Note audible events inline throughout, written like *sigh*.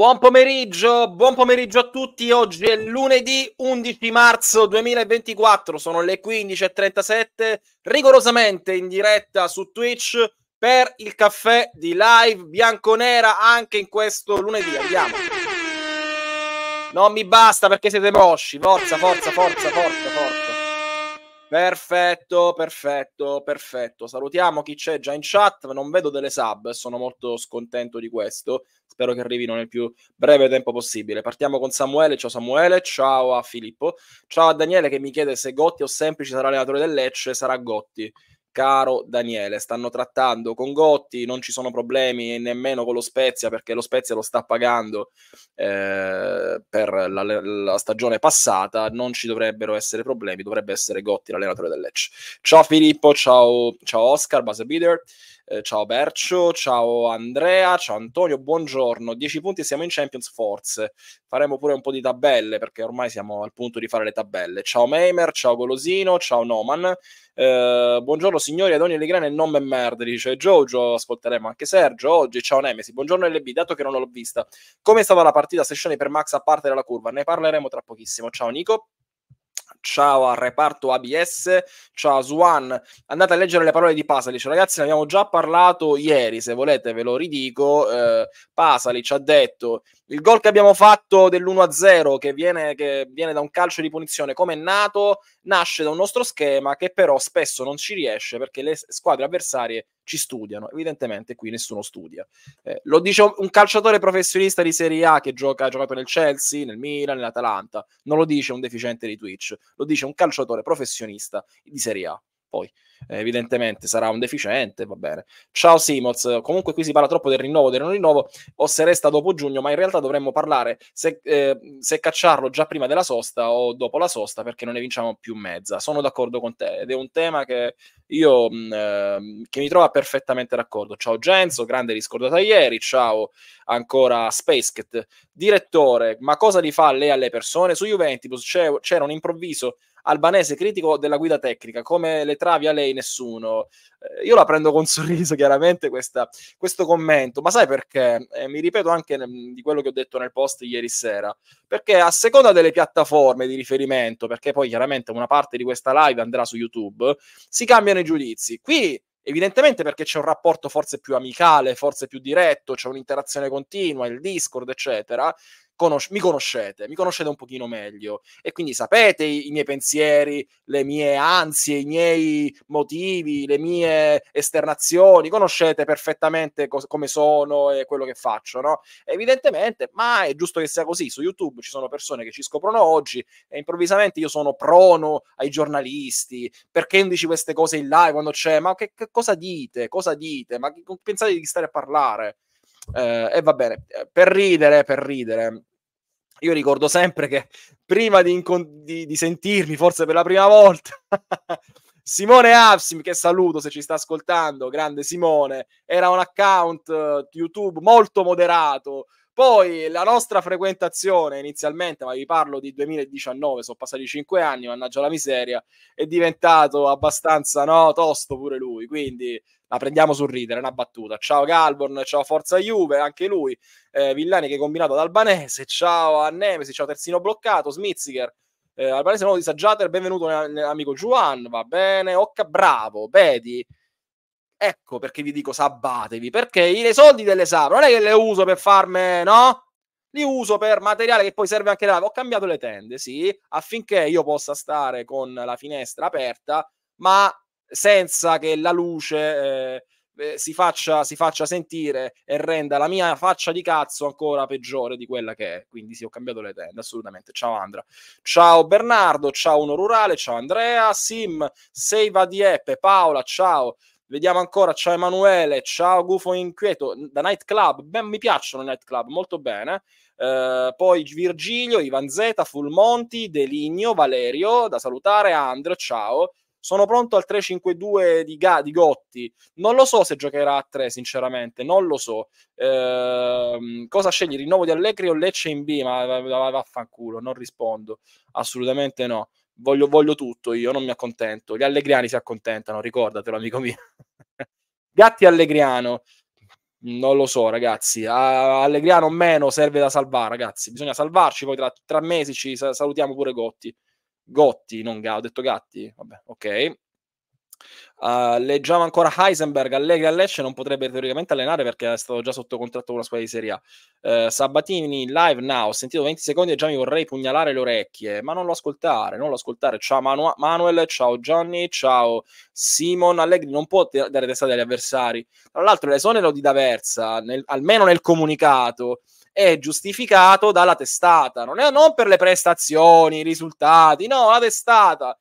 Buon pomeriggio, buon pomeriggio a tutti. Oggi è lunedì 11 marzo 2024, sono le 15.37, rigorosamente in diretta su Twitch per il caffè di live bianconera anche in questo lunedì. Andiamo. Non mi basta perché siete mosci. Forza, forza, forza, forza, forza. Perfetto, perfetto, perfetto. Salutiamo chi c'è già in chat, non vedo delle sub, sono molto scontento di questo spero che arrivino nel più breve tempo possibile. Partiamo con Samuele, ciao Samuele, ciao a Filippo, ciao a Daniele che mi chiede se Gotti o Semplici sarà allenatore del Lecce, sarà Gotti. Caro Daniele, stanno trattando con Gotti, non ci sono problemi nemmeno con lo Spezia perché lo Spezia lo sta pagando eh, per la, la, stagione passata, non ci dovrebbero essere problemi, dovrebbe essere Gotti l'allenatore del Lecce. Ciao Filippo, ciao, ciao Oscar, Buzzer Beater. Eh, ciao Bercio, ciao Andrea, ciao Antonio, buongiorno. 10 punti e siamo in Champions forse. Faremo pure un po' di tabelle perché ormai siamo al punto di fare le tabelle. Ciao Meimer, ciao Golosino, ciao Noman. Eh, buongiorno signori, Adonio Legrane e non me merda, dice Jojo, ascolteremo anche Sergio oggi. Ciao Nemesi, buongiorno LB, dato che non l'ho vista. Come è stata la partita sessione per Max a parte dalla curva? Ne parleremo tra pochissimo. Ciao Nico ciao al reparto ABS, ciao a Swan. Andate a leggere le parole di Pasalic, ragazzi, ne abbiamo già parlato ieri, se volete ve lo ridico. Eh, Pasalic ha detto il gol che abbiamo fatto dell'1-0 che viene, che viene, da un calcio di punizione come è nato, nasce da un nostro schema che però spesso non ci riesce perché le squadre avversarie ci studiano. Evidentemente qui nessuno studia. Eh, lo dice un calciatore professionista di Serie A che gioca, ha giocato nel Chelsea, nel Milan, nell'Atalanta. Non lo dice un deficiente di Twitch, lo dice un calciatore professionista di Serie A poi evidentemente sarà un deficiente, va bene. Ciao Simoz, comunque qui si parla troppo del rinnovo, del non rinnovo, o se resta dopo giugno, ma in realtà dovremmo parlare se, eh, se cacciarlo già prima della sosta o dopo la sosta, perché non ne vinciamo più mezza. Sono d'accordo con te ed è un tema che io eh, che mi trova perfettamente d'accordo. Ciao Genzo, grande riscordata ieri, ciao ancora Spacecat. Direttore, ma cosa li fa lei alle persone? Su Juventus c'era un improvviso Albanese critico della guida tecnica, come le travi a lei nessuno. Eh, io la prendo con *laughs* sorriso chiaramente questa, questo commento, ma sai perché? Eh, mi ripeto anche ne, di quello che ho detto nel post ieri sera, perché a seconda delle piattaforme di riferimento, perché poi chiaramente una parte di questa live andrà su YouTube, si cambiano i giudizi. Qui evidentemente perché c'è un rapporto forse più amicale, forse più diretto, c'è un'interazione continua, il Discord, eccetera conos- mi conoscete, mi conoscete un pochino meglio e quindi sapete i-, i miei pensieri, le mie ansie, i miei motivi, le mie esternazioni, conoscete perfettamente cos- come sono e quello che faccio, no? Evidentemente, ma è giusto che sia così, su YouTube ci sono persone che ci scoprono oggi e improvvisamente io sono prono ai giornalisti, perché dici queste cose in live quando c'è, ma che, che cosa dite, cosa dite, ma che, pensate di stare a parlare? Eh, e va bene, eh, per ridere, per ridere, io ricordo sempre che prima di, incont- di, di sentirmi, forse per la prima volta, *laughs* Simone Absim, che saluto se ci sta ascoltando, grande Simone, era un account eh, YouTube molto moderato. Poi la nostra frequentazione inizialmente, ma vi parlo di 2019, sono passati 5 anni, mannaggia la miseria, è diventato abbastanza no, tosto pure lui, quindi la prendiamo sul ridere, una battuta. Ciao Galborn, ciao Forza Juve, anche lui, eh, Villani che è combinato ad Albanese, ciao a Nemesi, ciao Terzino Bloccato, Smizziger, eh, Albanese nuovo di Saggiater, benvenuto amico Juan, va bene, Occa, bravo, vedi? ecco perché vi dico sabbatevi, perché i soldi delle SAP non è che le uso per farme, no? Li uso per materiale che poi serve anche là. Ho cambiato le tende, sì, affinché io possa stare con la finestra aperta, ma senza che la luce eh, eh, si, faccia, si, faccia, sentire e renda la mia faccia di cazzo ancora peggiore di quella che è. Quindi sì, ho cambiato le tende, assolutamente. Ciao Andra. Ciao Bernardo, ciao Uno Rurale, ciao Andrea, Sim, Seiva Dieppe, Paola, ciao. Vediamo ancora, ciao Emanuele, ciao Gufo Inquieto, da Nightclub, ben, mi piacciono i Nightclub, molto bene. Uh, poi Virgilio, Ivan Zeta, Fulmonti, Deligno, Valerio, da salutare, Andro, ciao. Sono pronto al 3-5-2 di, Ga- di Gotti. Non lo so se giocherà a 3, sinceramente, non lo so. Ehm, cosa scegli? Rinnovo di Allegri o Lecce in B? Ma vaffanculo, non rispondo. Assolutamente no. Voglio, voglio tutto io, non mi accontento. Gli allegriani si accontentano, ricordatelo, amico mio. *laughs* Gatti Allegriano. Non lo so, ragazzi. A Allegriano meno serve da salvare, ragazzi. Bisogna salvarci. Poi tra, tra mesi ci salutiamo pure Gotti. Gotti, non Ga, ho detto Gatti, vabbè, ok. Uh, ah, leggiamo ancora Heisenberg Allegri all'Esce non potrebbe teoricamente allenare perché è stato già sotto contratto con la squadra di Serie A uh, Sabatini live now ho sentito 20 secondi e già mi vorrei pugnalare le orecchie ma non lo ascoltare non lo ascoltare ciao Manu- Manuel ciao Johnny ciao Simon Allegri non può dare testate agli avversari tra l'altro l'esonero di D'Aversa nel, almeno nel comunicato è giustificato dalla testata, non, è, non per le prestazioni, i risultati, no, la testata.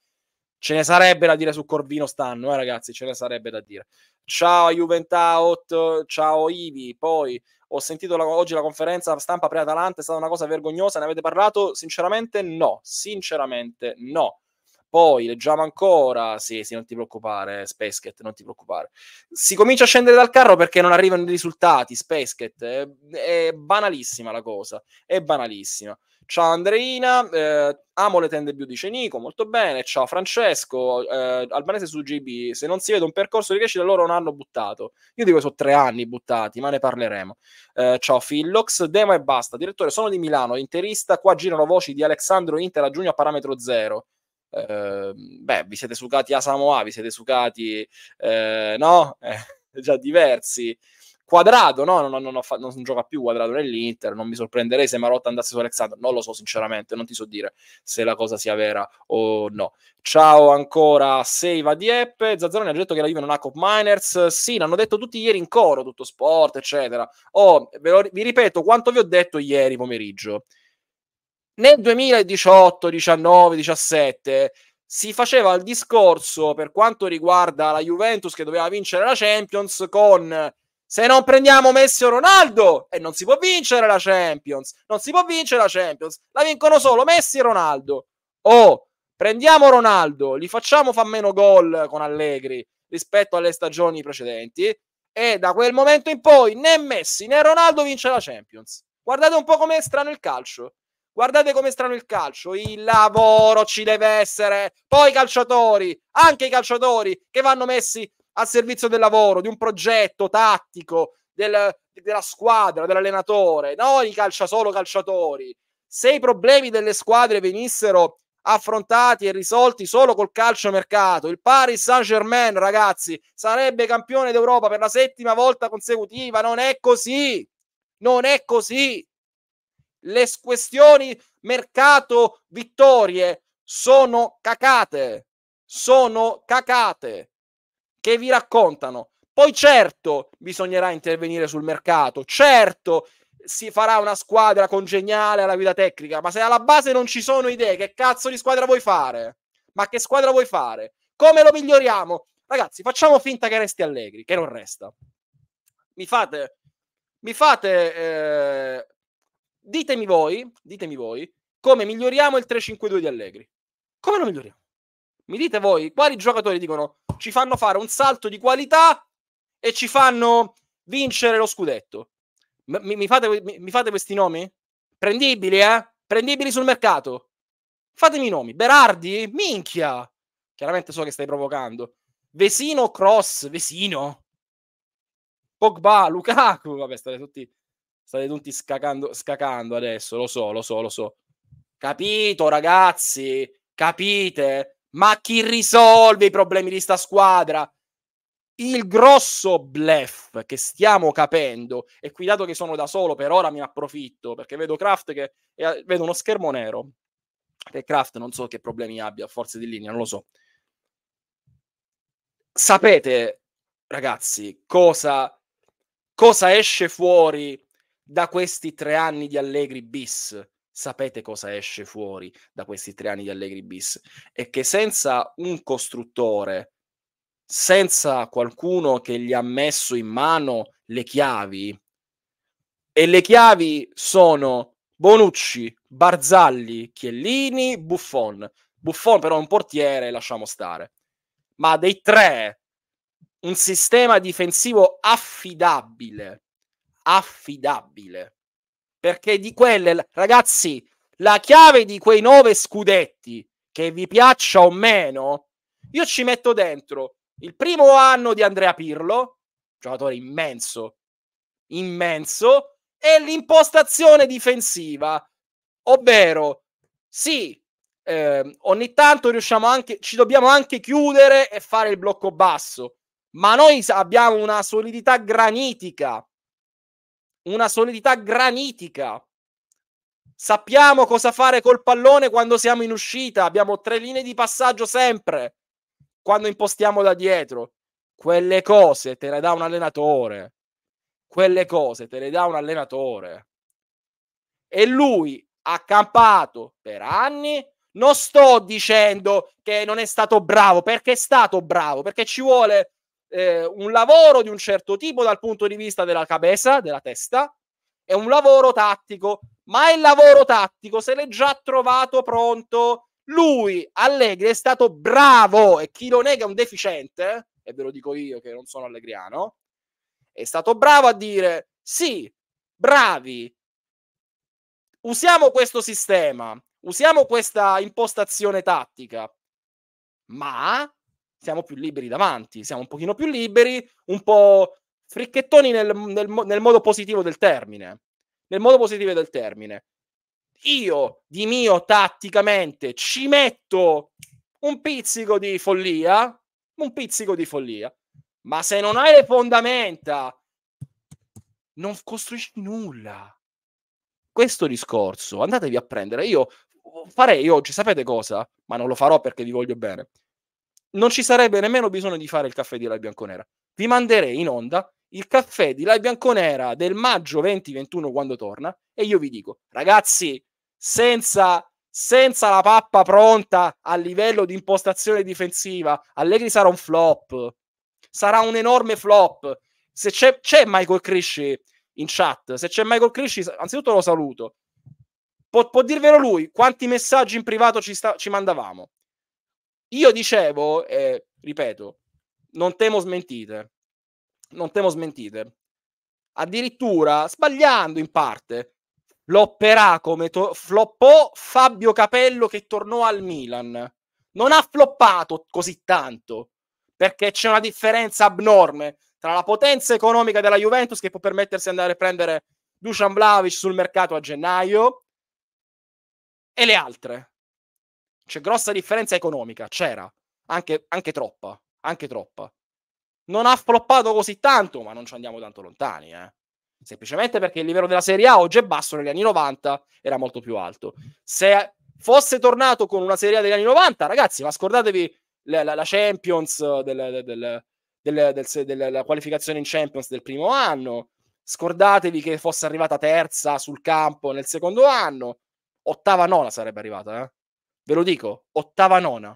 Ce ne sarebbe da dire su Corvino stanno, eh, ragazzi, ce ne sarebbe da dire. Ciao Juventus, ciao Ivi, poi ho sentito la, oggi la conferenza stampa pre-Atalanta, è stata una cosa vergognosa, ne avete parlato? Sinceramente no, sinceramente no. Poi leggiamo ancora, sì, sì, non ti preoccupare, Spesket, non ti preoccupare. Si comincia a scendere dal carro perché non arrivano i risultati, Spesket, è, eh, è banalissima la cosa, è banalissima. Ciao Andreina, eh, amo le tende più dice Nico, molto bene. Ciao Francesco, eh, albanese su GB, se non si vede un percorso di crescita loro non hanno buttato. Io dico che sono tre anni buttati, ma ne parleremo. Eh, ciao Fillox, demo e basta. Direttore, sono di Milano, interista, qua girano voci di Alessandro Inter a giugno a parametro zero. Ehm, beh, vi siete sucati a Samoa, vi siete sucati, eh, no? *laughs* Eh, già diversi. Quadrato, no, non, non, fa- non, gioca più Quadrato nell'Inter, non mi sorprenderei se Marotta andasse su Alexander, non lo so sinceramente, non ti so dire se la cosa sia vera o no. Ciao ancora Seiva Dieppe, Zazzaroni ha detto che la Juve non ha Cop Miners, sì, l'hanno detto tutti ieri in coro, tutto sport, eccetera. Oh, lo, vi ripeto quanto vi ho detto ieri pomeriggio, nel 2018, 19, 17 si faceva il discorso per quanto riguarda la Juventus che doveva vincere la Champions con se non prendiamo Messi o Ronaldo e non si può vincere la Champions, non si può vincere la Champions, la vincono solo Messi e Ronaldo. Oh, prendiamo Ronaldo, li facciamo fa meno gol con Allegri rispetto alle stagioni precedenti e da quel momento in poi né Messi né Ronaldo vince la Champions. Guardate un po' com'è strano il calcio. Guardate come strano il calcio. Il lavoro ci deve essere. Poi i calciatori, anche i calciatori che vanno messi al servizio del lavoro, di un progetto tattico, del, della squadra, dell'allenatore. Non i calcia solo calciatori. Se i problemi delle squadre venissero affrontati e risolti solo col calcio mercato. Il Paris Saint-Germain, ragazzi, sarebbe campione d'Europa per la settima volta consecutiva. Non è così. Non è così. Le questioni mercato vittorie sono cacate, sono cacate che vi raccontano. Poi certo bisognerà intervenire sul mercato, certo si farà una squadra congeniale alla guida tecnica, ma se alla base non ci sono idee, che cazzo di squadra vuoi fare? Ma che squadra vuoi fare? Come lo miglioriamo? Ragazzi, facciamo finta che resti Allegri, che non resta. Mi fate, mi fate eh, Ditemi voi, ditemi voi, come miglioriamo il 3-5-2 di Allegri. Come lo miglioriamo? Mi dite voi quali giocatori dicono ci fanno fare un salto di qualità e ci fanno vincere lo scudetto. Mi, mi, fate, mi, mi fate, questi nomi? Prendibili, eh? Prendibili sul mercato. Fatemi i nomi. Berardi? Minchia! Chiaramente so che stai provocando. Vesino Cross, Vesino. Pogba, Lukaku, vabbè, state tutti State tutti scacando, scacando adesso, lo so, lo so, lo so. Capito, ragazzi? Capite? Ma chi risolve i problemi di sta squadra? Il grosso blef che stiamo capendo, e qui dato che sono da solo, per ora mi approfitto, perché vedo Kraft che... È, vedo uno schermo nero. E Kraft non so che problemi abbia, forse di linea, non lo so. Sapete, ragazzi, cosa, cosa esce fuori da questi tre anni di Allegri bis, sapete cosa esce fuori da questi tre anni di Allegri bis? È che senza un costruttore, senza qualcuno che gli ha messo in mano le chiavi, e le chiavi sono Bonucci, Barzalli, Chiellini, Buffon. Buffon però è un portiere, lasciamo stare. Ma dei tre, un sistema difensivo affidabile affidabile. Perché di quelle, ragazzi, la chiave di quei nove scudetti, che vi piaccia o meno, io ci metto dentro il primo anno di Andrea Pirlo, giocatore immenso, immenso, e l'impostazione difensiva, ovvero sì, eh, ogni tanto riusciamo anche, ci dobbiamo anche chiudere e fare il blocco basso, ma noi abbiamo una solidità granitica una solidità granitica. Sappiamo cosa fare col pallone quando siamo in uscita, abbiamo tre linee di passaggio sempre quando impostiamo da dietro. Quelle cose te le dà un allenatore. Quelle cose te le dà un allenatore. E lui ha campato per anni. Non sto dicendo che non è stato bravo, perché è stato bravo, perché ci vuole eh, un lavoro di un certo tipo dal punto di vista della cabeza, della testa, è un lavoro tattico, ma il lavoro tattico se l'è già trovato pronto. Lui, Allegri, è stato bravo e chi lo nega è un deficiente, e ve lo dico io che non sono allegriano, è stato bravo a dire sì, bravi, usiamo questo sistema, usiamo questa impostazione tattica, ma siamo più liberi davanti, siamo un pochino più liberi, un po' fricchettoni nel, nel, nel modo positivo del termine. Nel modo positivo del termine. Io di mio tatticamente ci metto un pizzico di follia, un pizzico di follia, ma se non hai le fondamenta non costruisci nulla. Questo discorso, andatevi a prendere. Io farei oggi, sapete cosa? Ma non lo farò perché vi voglio bene non ci sarebbe nemmeno bisogno di fare il caffè di Lai Bianconera. Vi manderei in onda il caffè di Lai Bianconera del maggio 2021 quando torna e io vi dico, ragazzi, senza, senza la pappa pronta a livello di impostazione difensiva, Allegri sarà un flop. Sarà un enorme flop. Se c'è, c'è Michael Crisci in chat, se c'è Michael Crisci, anzitutto lo saluto. Può, può dirvelo lui quanti messaggi in privato ci, sta, ci mandavamo io dicevo, e ripeto, non temo smentite, non temo smentite. Addirittura, sbagliando in parte, flopperà come to- floppò Fabio Capello che tornò al Milan. Non ha floppato così tanto, perché c'è una differenza abnorme tra la potenza economica della Juventus che può permettersi di andare a prendere Dusan Vlaovic sul mercato a gennaio e le altre. C'è cioè, grossa differenza economica, c'era, anche, anche troppa, anche troppa. Non ha floppato così tanto, ma non ci andiamo tanto lontani, eh semplicemente perché il livello della Serie A oggi è basso, negli anni 90 era molto più alto. Se fosse tornato con una Serie A degli anni 90, ragazzi, ma scordatevi la, la, la Champions, del, del, del, la qualificazione in Champions del primo anno, scordatevi che fosse arrivata terza sul campo nel secondo anno, ottava nona sarebbe arrivata, eh? Ve lo dico, ottava nona.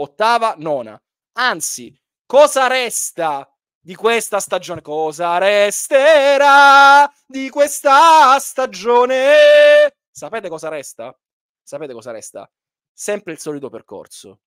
Ottava nona. Anzi, cosa resta di questa stagione? Cosa resterà di questa stagione? Sapete cosa resta? Sapete cosa resta? Sempre il solito percorso.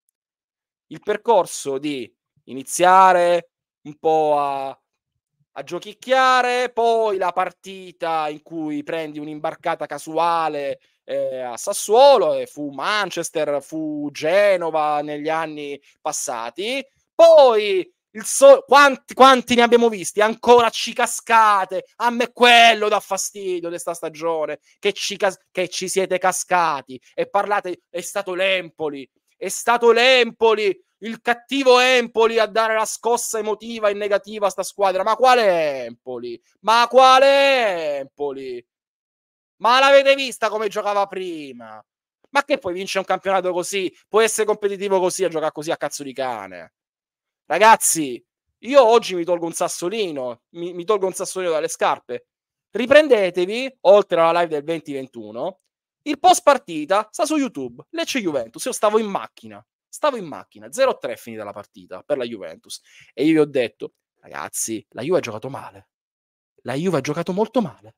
Il percorso di iniziare un po' a, a giochicchiare, poi la partita in cui prendi un'imbarcata casuale eh, a Sassuolo, e fu Manchester, fu Genova negli anni passati. Poi So- quanti, quanti, ne abbiamo visti? Ancora ci cascate. A me quello dà fastidio di sta stagione. Che ci, cas- che ci, siete cascati. E parlate, è stato l'Empoli. È stato l'Empoli, il cattivo Empoli a dare la scossa emotiva e negativa a sta squadra. Ma quale Empoli? Ma quale Empoli? Ma l'avete vista come giocava prima? Ma che poi vince un campionato così? Può essere competitivo così a giocare così a cazzo di cane? Ragazzi, io oggi mi tolgo un sassolino, mi, mi tolgo un sassolino dalle scarpe. Riprendetevi, oltre alla live del 2021, il post partita sta su YouTube, Lecce Juventus. Io stavo in macchina, stavo in macchina, 0-3 finita la partita per la Juventus. E io vi ho detto, ragazzi, la Juve ha giocato male. La Juve ha giocato molto male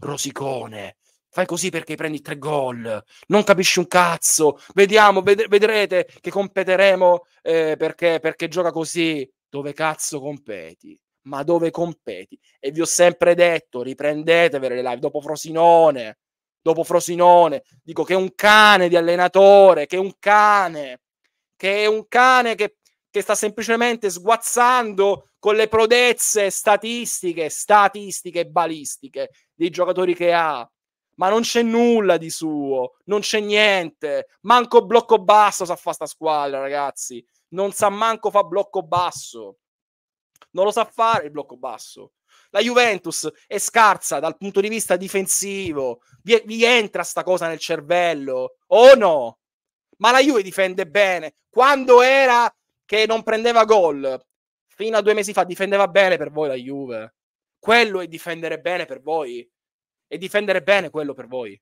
rosicone. Fai così perché prendi tre gol. Non capisci un cazzo. Vediamo, ved- vedrete che competeremo eh, perché, perché gioca così. Dove cazzo competi? Ma dove competi? E vi ho sempre detto, riprendetevele le live dopo Frosinone. Dopo Frosinone, dico che è un cane di allenatore, che è un cane, che è un cane che che sta semplicemente sguazzando con le prodezze statistiche, statistiche balistiche dei giocatori che ha. Ma non c'è nulla di suo, non c'è niente. Manco blocco basso sa fa sta squadra, ragazzi. Non sa manco fa blocco basso. Non lo sa fare il blocco basso. La Juventus è scarsa dal punto di vista difensivo. Vi, vi entra sta cosa nel cervello o oh no? Ma la Juve difende bene. Quando era che non prendeva gol fino a due mesi fa, difendeva bene per voi la Juve. Quello è difendere bene per voi. E difendere bene quello per voi.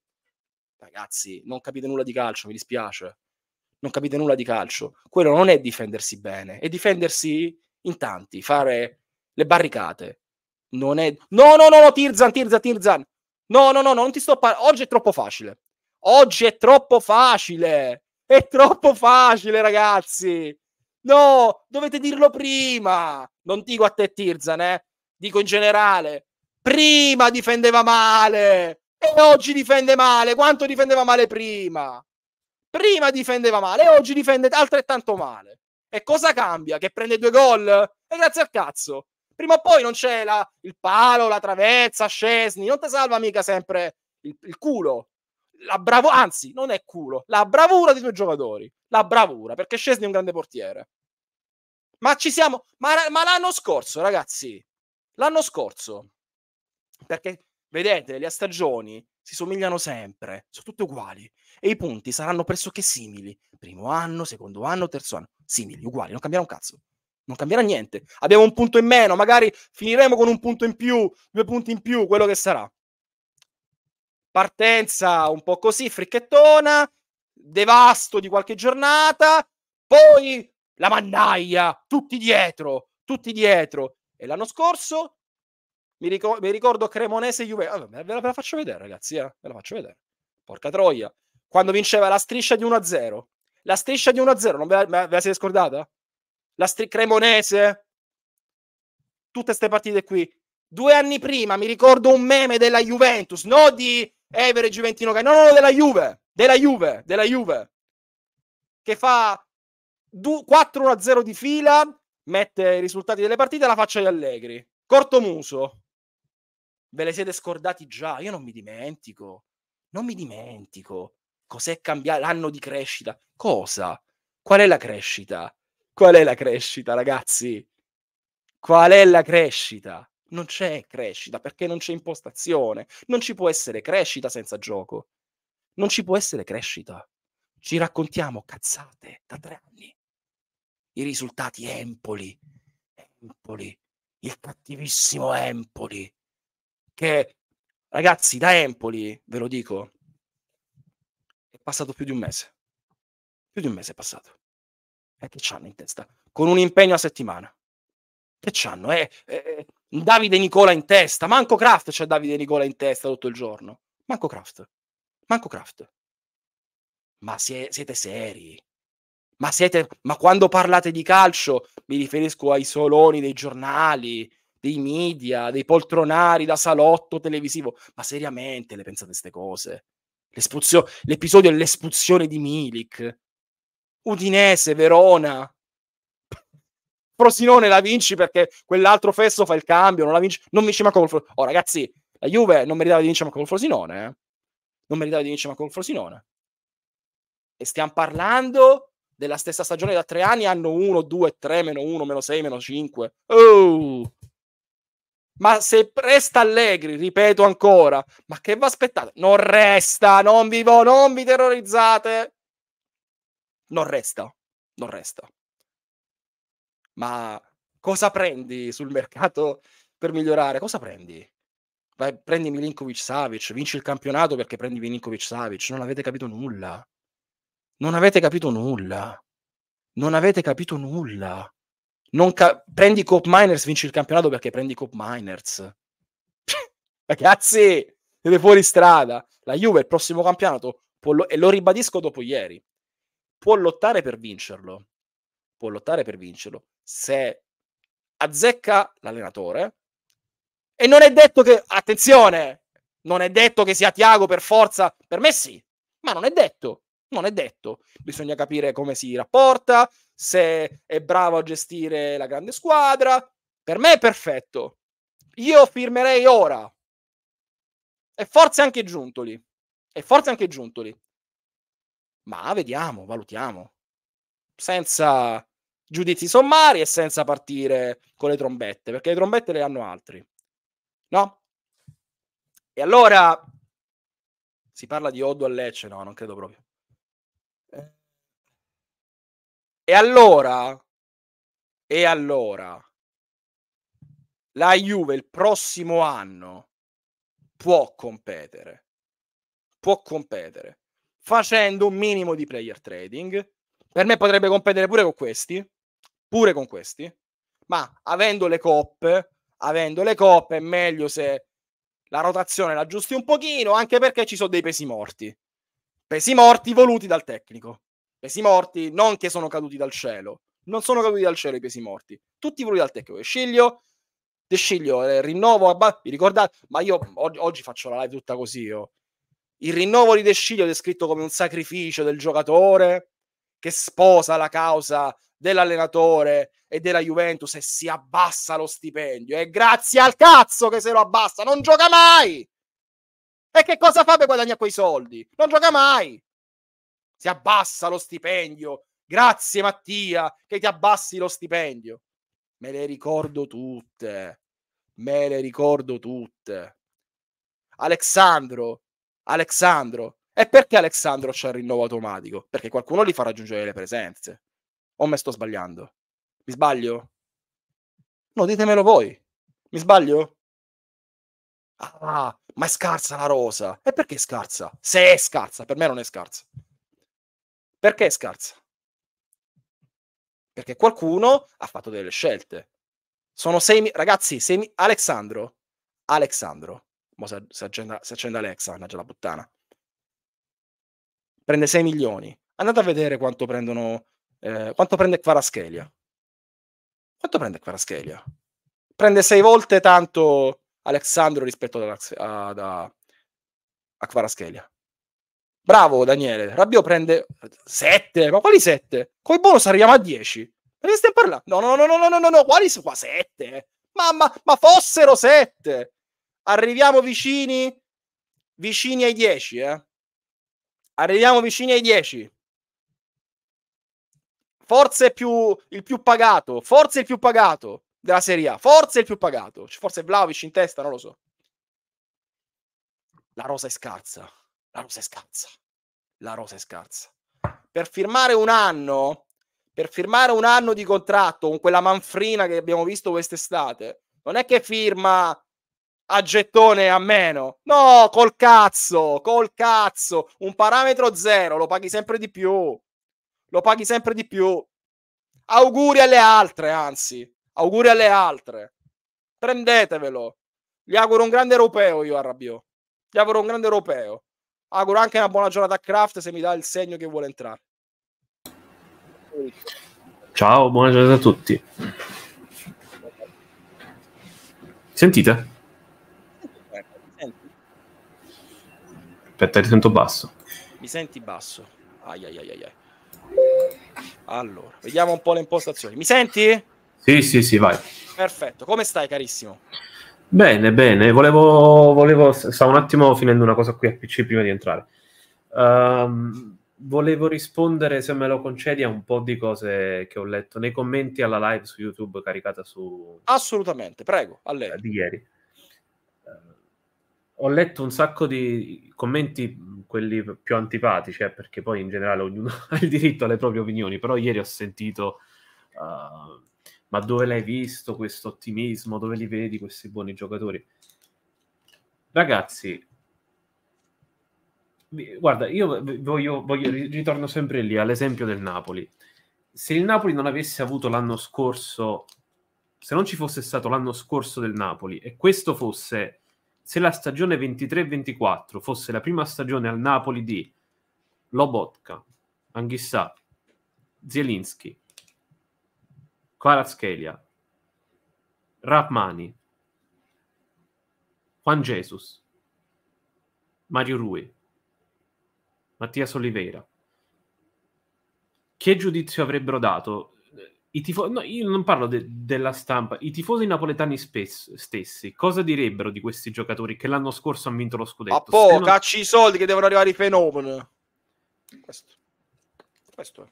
Ragazzi, non capite nulla di calcio, mi dispiace. Non capite nulla di calcio. Quello non è difendersi bene, è difendersi in tanti, fare le barricate. Non è... No, no, no, no, Tirzan, Tirzan, Tirzan. No, no, no, no non ti sto parlando. Oggi è troppo facile. Oggi è troppo facile. È troppo facile, ragazzi. No, dovete dirlo prima. Non dico a te Tirzan, eh. Dico in generale. Prima difendeva male e oggi difende male. Quanto difendeva male prima? Prima difendeva male e oggi difende altrettanto male. E cosa cambia? Che prende due gol? E grazie al cazzo. Prima o poi non c'è la, il palo, la travezza, Scesni. Non ti salva mica sempre il, il culo. La bravo, anzi, non è culo, la bravura dei tuoi giocatori la bravura, perché Scesni è un grande portiere. Ma ci siamo, ma, ma l'anno scorso, ragazzi, l'anno scorso, perché vedete, le stagioni si somigliano sempre, sono tutte uguali e i punti saranno pressoché simili. Primo anno, secondo anno, terzo anno, simili, uguali, non cambierà un cazzo. Non cambierà niente. Abbiamo un punto in meno, magari finiremo con un punto in più, due punti in più, quello che sarà. Partenza un po' così, fricchettona, devasto di qualche giornata, poi la mannaia, tutti dietro, tutti dietro. E l'anno scorso mi, ricor- mi ricordo Cremonese Juve. Ah, ve, la, ve la faccio vedere, ragazzi, eh? ve la faccio vedere. Porca troia. Quando vinceva la striscia di 1-0. La striscia di 1-0, non ve la, ve la siete scordata? La striscia Cremonese. Tutte queste partite qui. Due anni prima mi ricordo un meme della Juventus, no di Everett Juventino, no, no, della Juve della Juve, della Juve che fa 4-0 di fila, mette i risultati delle partite alla faccia di Allegri. Corto muso. Ve le siete scordati già, io non mi dimentico. Non mi dimentico. Cos'è cambiato l'anno di crescita? Cosa? Qual è la crescita? Qual è la crescita, ragazzi? Qual è la crescita? Non c'è crescita perché non c'è impostazione. Non ci può essere crescita senza gioco non ci può essere crescita. Ci raccontiamo cazzate da tre anni. I risultati Empoli, Empoli, il cattivissimo Empoli, che ragazzi da Empoli, ve lo dico, è passato più di un mese. Più di un mese è passato. E eh, che c'hanno in testa? Con un impegno a settimana. Che c'hanno? Eh, eh, eh, Davide Nicola in testa, manco Kraft c'è Davide Nicola in testa tutto il giorno. Manco Kraft. Manco Kraft. Ma sie- siete seri? Ma, siete, ma quando parlate di calcio mi riferisco ai soloni dei giornali, dei media, dei poltronari da salotto televisivo. Ma seriamente le pensate queste cose? L'espulsio- l'episodio dell'espulsione di Milik. Udinese, Verona. Frosinone la vinci perché quell'altro fesso fa il cambio, non la vinci, non vinci manco col Frosinone. Oh ragazzi, la Juve non meritava di vincere manco col Frosinone, eh non meritava di vincere ma con Frosinone. E stiamo parlando della stessa stagione da tre anni, hanno 1, 2, 3, meno 1, meno 6, meno 5. Oh! Ma se resta Allegri, ripeto ancora, ma che vi aspettate? Non resta, non vi, non vi terrorizzate. Non resta, non resta. Ma cosa prendi sul mercato per migliorare? Cosa prendi? vai, prendi Milinkovic Savic, vinci il campionato perché prendi Milinkovic Savic, non avete capito nulla. Non avete capito nulla. Non avete capito nulla. Ca- prendi Cop Miners, vinci il campionato perché prendi Cop Miners. Ragazzi, *laughs* siete fuori strada. La Juve il prossimo campionato, lo- e lo ribadisco dopo ieri, può lottare per vincerlo. Può lottare per vincerlo se azzecca l'allenatore, e non è detto che, attenzione, non è detto che sia Tiago per forza, per me sì, ma non è detto, non è detto. Bisogna capire come si rapporta, se è bravo a gestire la grande squadra. Per me è perfetto. Io firmerei ora. E forse anche Giuntoli. E forse anche Giuntoli. Ma vediamo, valutiamo. Senza giudizi sommari e senza partire con le trombette, perché le trombette le hanno altri. No? E allora si parla di Odo a Lecce? No, non credo proprio. Eh, e allora? E allora? La Juve il prossimo anno può competere. Può competere facendo un minimo di player trading. Per me potrebbe competere pure con questi, pure con questi, ma avendo le coppe, avendo le coppe è meglio se la rotazione la aggiusti un pochino, anche perché ci sono dei pesi morti. Pesi morti voluti dal tecnico. Pesi morti non che sono caduti dal cielo. Non sono caduti dal cielo i pesi morti. Tutti voluti dal tecnico. Sciglio, De Sciglio, eh, rinnovo, vi ricordate? Ma io oggi faccio la live tutta così io. Il rinnovo di De Sciglio è descritto come un sacrificio del giocatore che sposa la causa dell'allenatore e della Juventus e si abbassa lo stipendio. E grazie al cazzo che se lo abbassa, non gioca mai! E che cosa fa per guadagnare quei soldi? Non gioca mai! Si abbassa lo stipendio. Grazie Mattia che ti abbassi lo stipendio. Me le ricordo tutte. Me le ricordo tutte. Alexandro, Alexandro. E perché Alexandro c'ha il rinnovo automatico? Perché qualcuno gli fa raggiungere le presenze. O me sto sbagliando? Mi sbaglio? No, ditemelo voi. Mi sbaglio? Ah, ma è scarsa la rosa. E perché è scarsa? Se è scarsa, per me non è scarsa. Perché è scarsa? Perché qualcuno ha fatto delle scelte. Sono sei... Mi- ragazzi, sei... Mi- Alexandro. Alexandro. Mo si, accende, si accende Alexa, mannaggia la puttana. Prende 6 milioni. Andate a vedere quanto prendono eh, quanto prende Kvaraschelia? Quanto prende Kvaraschelia? Prende sei volte tanto Alexandro rispetto ad, a, da, a Kvaraschelia. Bravo Daniele, Rabbio prende 7, ma quali 7? Con il bonus arriviamo a 10. Ma che stiamo parlando? No, no, no, no, no, no, no, quali sono qua 7? Mamma, ma fossero 7! Arriviamo vicini, vicini ai 10, eh? Arriviamo vicini ai 10. Forse più, il più pagato, forse il più pagato della Serie A, forse il più pagato. Forse Vlaovic in testa, non lo so. La rosa è scarsa, la rosa è scarsa, la rosa è scarsa. Per firmare un anno, per firmare un anno di contratto con quella manfrina che abbiamo visto quest'estate, non è che firma a gettone a meno. No, col cazzo, col cazzo. Un parametro zero, lo paghi sempre di più lo paghi sempre di più. Auguri alle altre, anzi, auguri alle altre. Prendetevelo. Gli auguro un grande europeo io a Rabiot. Gli auguro un grande europeo. Auguro anche una buona giornata a Kraft se mi dà il segno che vuole entrare. Ciao, buona giornata a tutti. Sentite? Aspetta, ti sento basso. Mi senti basso? Ai ai ai ai. ai. Allora, vediamo un po' le impostazioni. Mi senti? Sì, sì, sì, vai. Perfetto. Come stai, carissimo? Bene, bene. Volevo, volevo stavo un attimo finendo una cosa qui a PC prima di entrare. Um, volevo rispondere, se me lo concedi, a un po' di cose che ho letto nei commenti alla live su YouTube caricata su... Assolutamente, prego, a lei. Di ieri ho letto un sacco di commenti, quelli più antipatici, eh, perché poi in generale ognuno *laughs* ha il diritto alle proprie opinioni, però ieri ho sentito, uh, ma dove l'hai visto questo ottimismo, dove li vedi questi buoni giocatori? Ragazzi, guarda, io voglio, voglio, ritorno sempre lì all'esempio del Napoli. Se il Napoli non avesse avuto l'anno scorso, se non ci fosse stato l'anno scorso del Napoli e questo fosse se la stagione 23-24 fosse la prima stagione al Napoli di Lobotka, Anghissà, Zielinski, Kvaratskhelia, Rapmani, Juan Jesus, Mario Rui, Mattias Oliveira, che giudizio avrebbero dato tifo- no, io non parlo de- della stampa, i tifosi napoletani spes- stessi cosa direbbero di questi giocatori che l'anno scorso hanno vinto lo scudetto? A poco, non... cacci i soldi che devono arrivare i fenomeni. Questo. Questo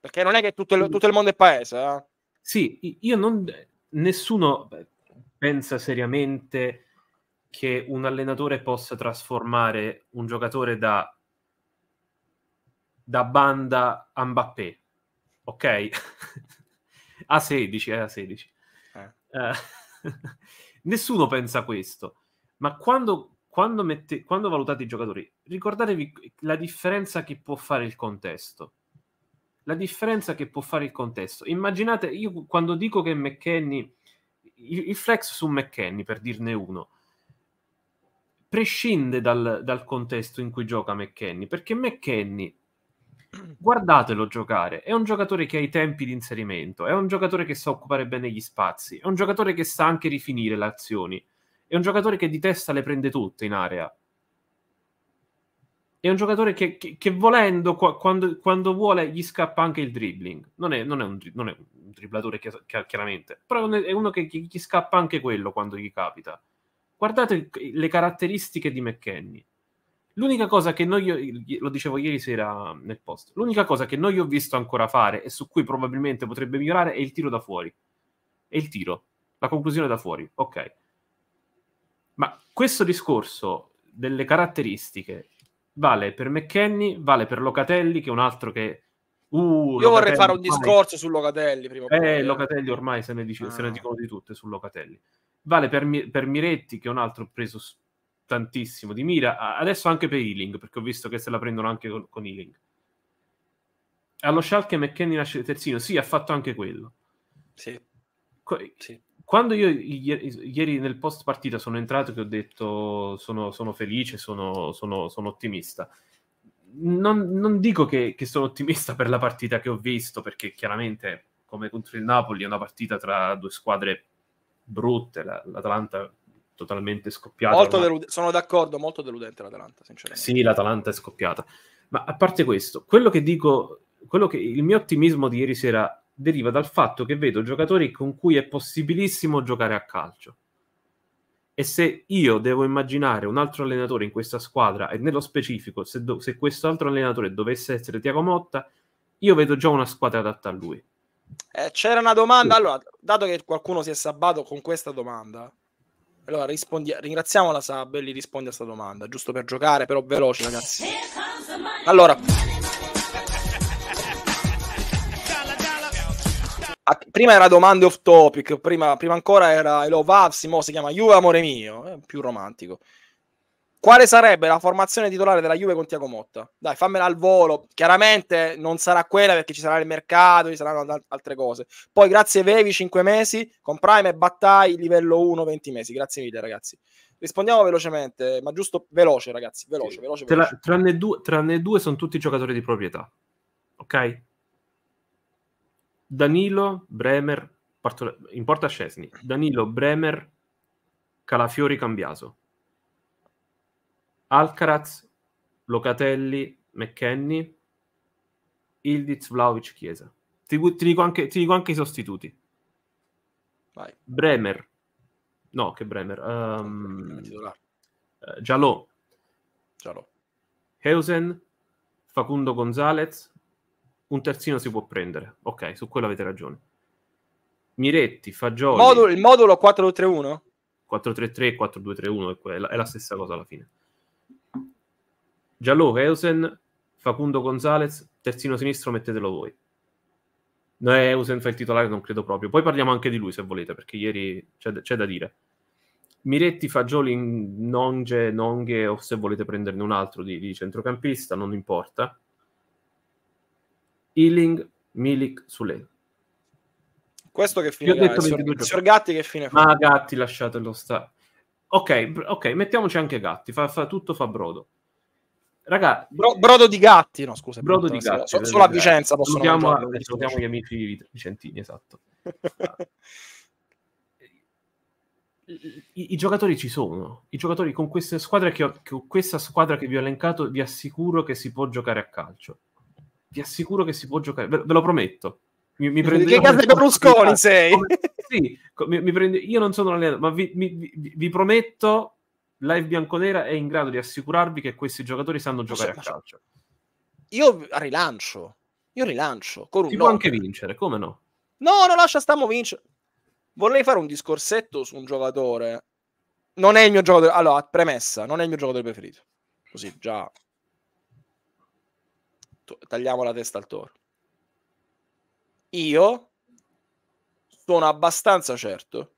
Perché non è che tutto il, mm. tutto il mondo è paese. Eh? Sì, io non... Nessuno pensa seriamente che un allenatore possa trasformare un giocatore da da banda a Mbappé ok? A16, *laughs* eh, A16. Eh. Eh. *laughs* nessuno pensa questo, ma quando, quando, mette, quando valutate i giocatori, ricordatevi la differenza che può fare il contesto. La differenza che può fare il contesto. Immaginate, io quando dico che McKenny, il, il flex su McKenny, per dirne uno, prescinde dal, dal, contesto in cui gioca McKenny, perché McKenny guardatelo giocare. È un giocatore che ha i tempi di inserimento, è un giocatore che sa occupare bene gli spazi, è un giocatore che sa anche rifinire le azioni, è un giocatore che di testa le prende tutte in area. È un giocatore che, che, che volendo, quando, quando, vuole, gli scappa anche il dribbling. Non è, non è, un, non è un, dribblatore, chiaramente, però è uno che gli scappa anche quello quando gli capita. Guardate le caratteristiche di McKenny L'unica cosa che noi, lo dicevo ieri sera nel post, l'unica cosa che noi ho visto ancora fare e su cui probabilmente potrebbe migliorare è il tiro da fuori. È il tiro, la conclusione da fuori, ok. Ma questo discorso delle caratteristiche vale per McKenny, vale per Locatelli, che è un altro che... Uh, io vorrei fare un ormai... discorso su Locatelli prima. Eh, poi... Eh. Locatelli ormai se ne, dice, ah. se ne, ah. dicono di tutte su Locatelli. Vale per, per Miretti, che è un altro preso tantissimo di mira, adesso anche per Healing, perché ho visto che se la prendono anche con, con Healing. Allo Schalke McKenny nasce terzino, sì, ha fatto anche quello. Sì. Co- sì. Quando io ieri, ieri, nel post partita sono entrato che ho detto sono, sono felice, sono, sono, sono ottimista, non, non dico che, che, sono ottimista per la partita che ho visto, perché chiaramente come contro il Napoli è una partita tra due squadre brutte, l'Atalanta totalmente scoppiata. Delud- sono d'accordo, molto deludente l'Atalanta, sinceramente. Sì, l'Atalanta è scoppiata. Ma a parte questo, quello che dico, quello che, il mio ottimismo di ieri sera deriva dal fatto che vedo giocatori con cui è possibilissimo giocare a calcio. E se io devo immaginare un altro allenatore in questa squadra, e nello specifico, se, do- se questo altro allenatore dovesse essere Tiago Motta, io vedo già una squadra adatta a lui. Eh, c'era una domanda, allora, dato che qualcuno si è sabbato con questa domanda, allora rispondi... ringraziamo la sub e gli rispondi a questa domanda, giusto per giocare, però veloce ragazzi. Allora... Ah, prima era domande off topic, prima, prima ancora era Elo Vavsi, si chiama You Amore Mio, è più romantico. Quale sarebbe la formazione titolare della Juve con Tiago Motta? Dai, fammela al volo. Chiaramente non sarà quella perché ci sarà il mercato, ci saranno altre cose. Poi grazie Vevi 5 mesi, con Prime e Battai livello 1 20 mesi. Grazie mille ragazzi. Rispondiamo velocemente, ma giusto veloce ragazzi, veloce, sì. veloce. veloce. Tra, tranne, due, tranne due sono tutti giocatori di proprietà. Ok? Danilo, Bremer, parto, in porta Scesni. Danilo, Bremer, Calafiori, Cambiaso. Alcaraz, Locatelli, McKenny, Ildiz, Vlaovic, Chiesa. Ti, ti, dico anche, ti, dico anche, i sostituti. Vai. Bremer. No, che Bremer. Um, Giallo. Giallo. Heusen, Facundo Gonzalez, un terzino si può prendere. Ok, su quello avete ragione. Miretti, Fagioli. Modulo, il modulo 4-3-1? 4-3-3 4-2-3-1 è, è la stessa cosa alla fine. Giallo Eusen, Facundo Gonzalez, terzino sinistro mettetelo voi. No, eh, Eusen fa il titolare, non credo proprio. Poi parliamo anche di lui se volete, perché ieri c'è, c'è da dire. Miretti, Fagioli, Nonge, Nonghe, o se volete prenderne un altro di, di centrocampista, non importa. Ealing, Milik, Sule. Questo che fine fa? Il signor Gatti che fine fa? Ma Gatti lasciatelo stare. Ok, ok, mettiamoci anche Gatti, fa, fa tutto fa brodo. Raga, Bro, brodo di gatti, no scusa. Brodo di gatti. So, solo a Vicenza possiamo Salutiamo, mangiare, salutiamo gli amici vicentini, esatto. I, I, giocatori ci sono. I giocatori con queste squadre che ho, con questa squadra che vi ho elencato, vi assicuro che si può giocare a calcio. Vi assicuro che si può giocare, ve, ve lo prometto. Mi, mi prenderò che casa Berlusconi sei? Come, *laughs* sì, mi, mi prende, io non sono un allenatore, ma vi, vi, vi prometto Live Bianconera è in grado di assicurarvi che questi giocatori sanno giocare so, a calcio. Io rilancio, io rilancio. Con un si no. può anche vincere, come no? No, no, lascia stiamo vincere. Vorrei fare un discorsetto su un giocatore. Non è il mio giocatore. Allora, premessa, non è il mio giocatore preferito. Così già tagliamo la testa al toro. Io sono abbastanza certo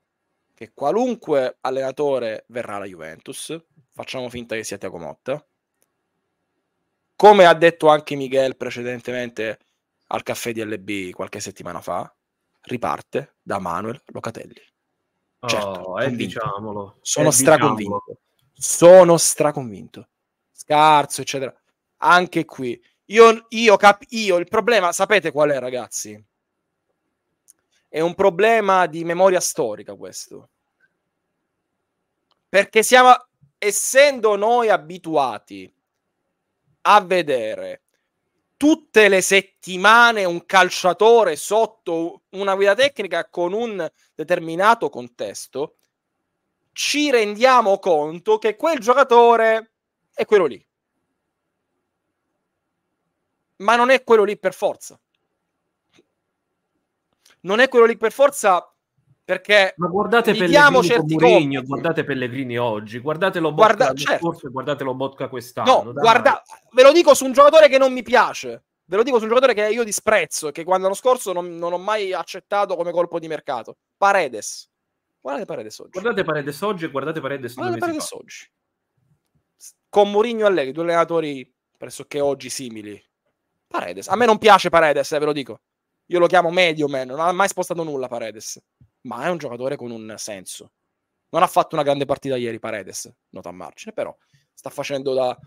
che qualunque allenatore verrà alla Juventus, facciamo finta che sia Tiago Motta, come ha detto anche Miguel precedentemente al caffè di LB qualche settimana fa, riparte da Manuel Locatelli. Certo, oh, certo, eh, diciamolo. Sono eh, straconvinto. Diciamolo. Sono straconvinto. Scarso, eccetera. Anche qui. Io, io, cap- io il problema, sapete qual è, ragazzi? è un problema di memoria storica questo. Perché siamo, essendo noi abituati a vedere tutte le settimane un calciatore sotto una guida tecnica con un determinato contesto, ci rendiamo conto che quel giocatore è quello lì. Ma non è quello lì per forza non è quello lì per forza perché ma guardate Pellegrini certi Murigno, guardate Pellegrini oggi, guardatelo Bocca Guarda, certo. Scorso, guardatelo Bocca quest'anno. No, guarda, ve lo dico su un giocatore che non mi piace, ve lo dico su un giocatore che io disprezzo e che quando l'anno scorso non, non, ho mai accettato come colpo di mercato. Paredes. Guardate Paredes oggi. Guardate Paredes oggi e guardate Paredes, guardate Paredes oggi. Con Mourinho e Allegri, due allenatori pressoché oggi simili. Paredes. A me non piace Paredes, eh, ve lo dico. Io lo chiamo medio man, non ha mai spostato nulla Paredes, ma è un giocatore con un senso. Non ha fatto una grande partita ieri Paredes, nota a margine, però sta facendo da,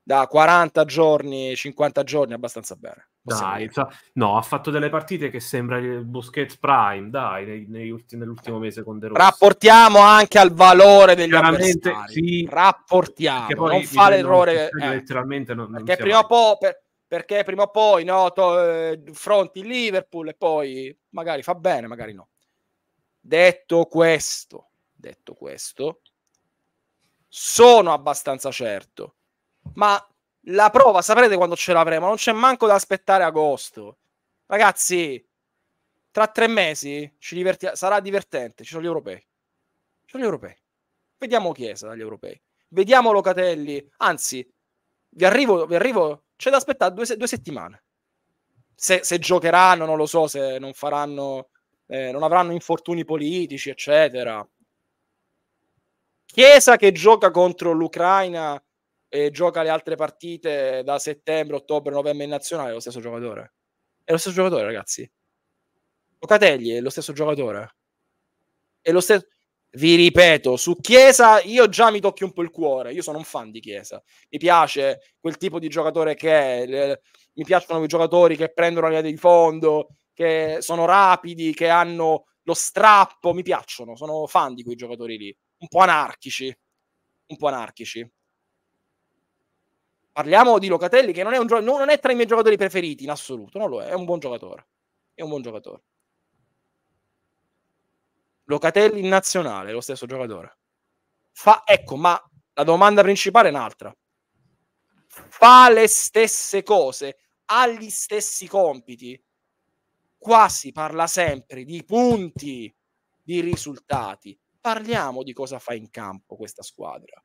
da 40 giorni, 50 giorni abbastanza bene. Dai, fa... no, ha fatto delle partite che sembra il Busquets Prime, dai, nei, nei ultimi, nell'ultimo eh. mese con De Rossi. Rapportiamo anche al valore degli avversari. Sì. Rapportiamo, non fare l'errore. Eh, letteralmente non, non perché prima o poi... Per perché prima o poi no, to- eh, fronti il Liverpool e poi magari fa bene, magari no. Detto questo, detto questo, sono abbastanza certo, ma la prova saprete quando ce l'avremo, non c'è manco da aspettare agosto. Ragazzi, tra tre mesi diverti- sarà divertente, ci sono gli europei. Ci sono gli europei. Vediamo Chiesa dagli europei. Vediamo Locatelli. Anzi, vi arrivo, vi arrivo c'è da aspettare due, due settimane. Se, se, giocheranno, non lo so, se non faranno, eh, non avranno infortuni politici, eccetera. Chiesa che gioca contro l'Ucraina e gioca le altre partite da settembre, ottobre, novembre in nazionale è lo stesso giocatore. È lo stesso giocatore, ragazzi. Locatelli è lo stesso giocatore. È lo stesso vi ripeto, su Chiesa io già mi tocchi un po' il cuore, io sono un fan di Chiesa, mi piace quel tipo di giocatore che è, le, mi piacciono i giocatori che prendono la linea di fondo, che sono rapidi, che hanno lo strappo, mi piacciono, sono fan di quei giocatori lì, un po' anarchici, un po' anarchici. Parliamo di Locatelli che non è, un, non è tra i miei giocatori preferiti in assoluto, non lo è, è un buon giocatore, è un buon giocatore. Locatelli in nazionale, lo stesso giocatore. Fa, ecco, ma la domanda principale è un'altra. Fa le stesse cose, ha gli stessi compiti. Qua si parla sempre di punti, di risultati. Parliamo di cosa fa in campo questa squadra.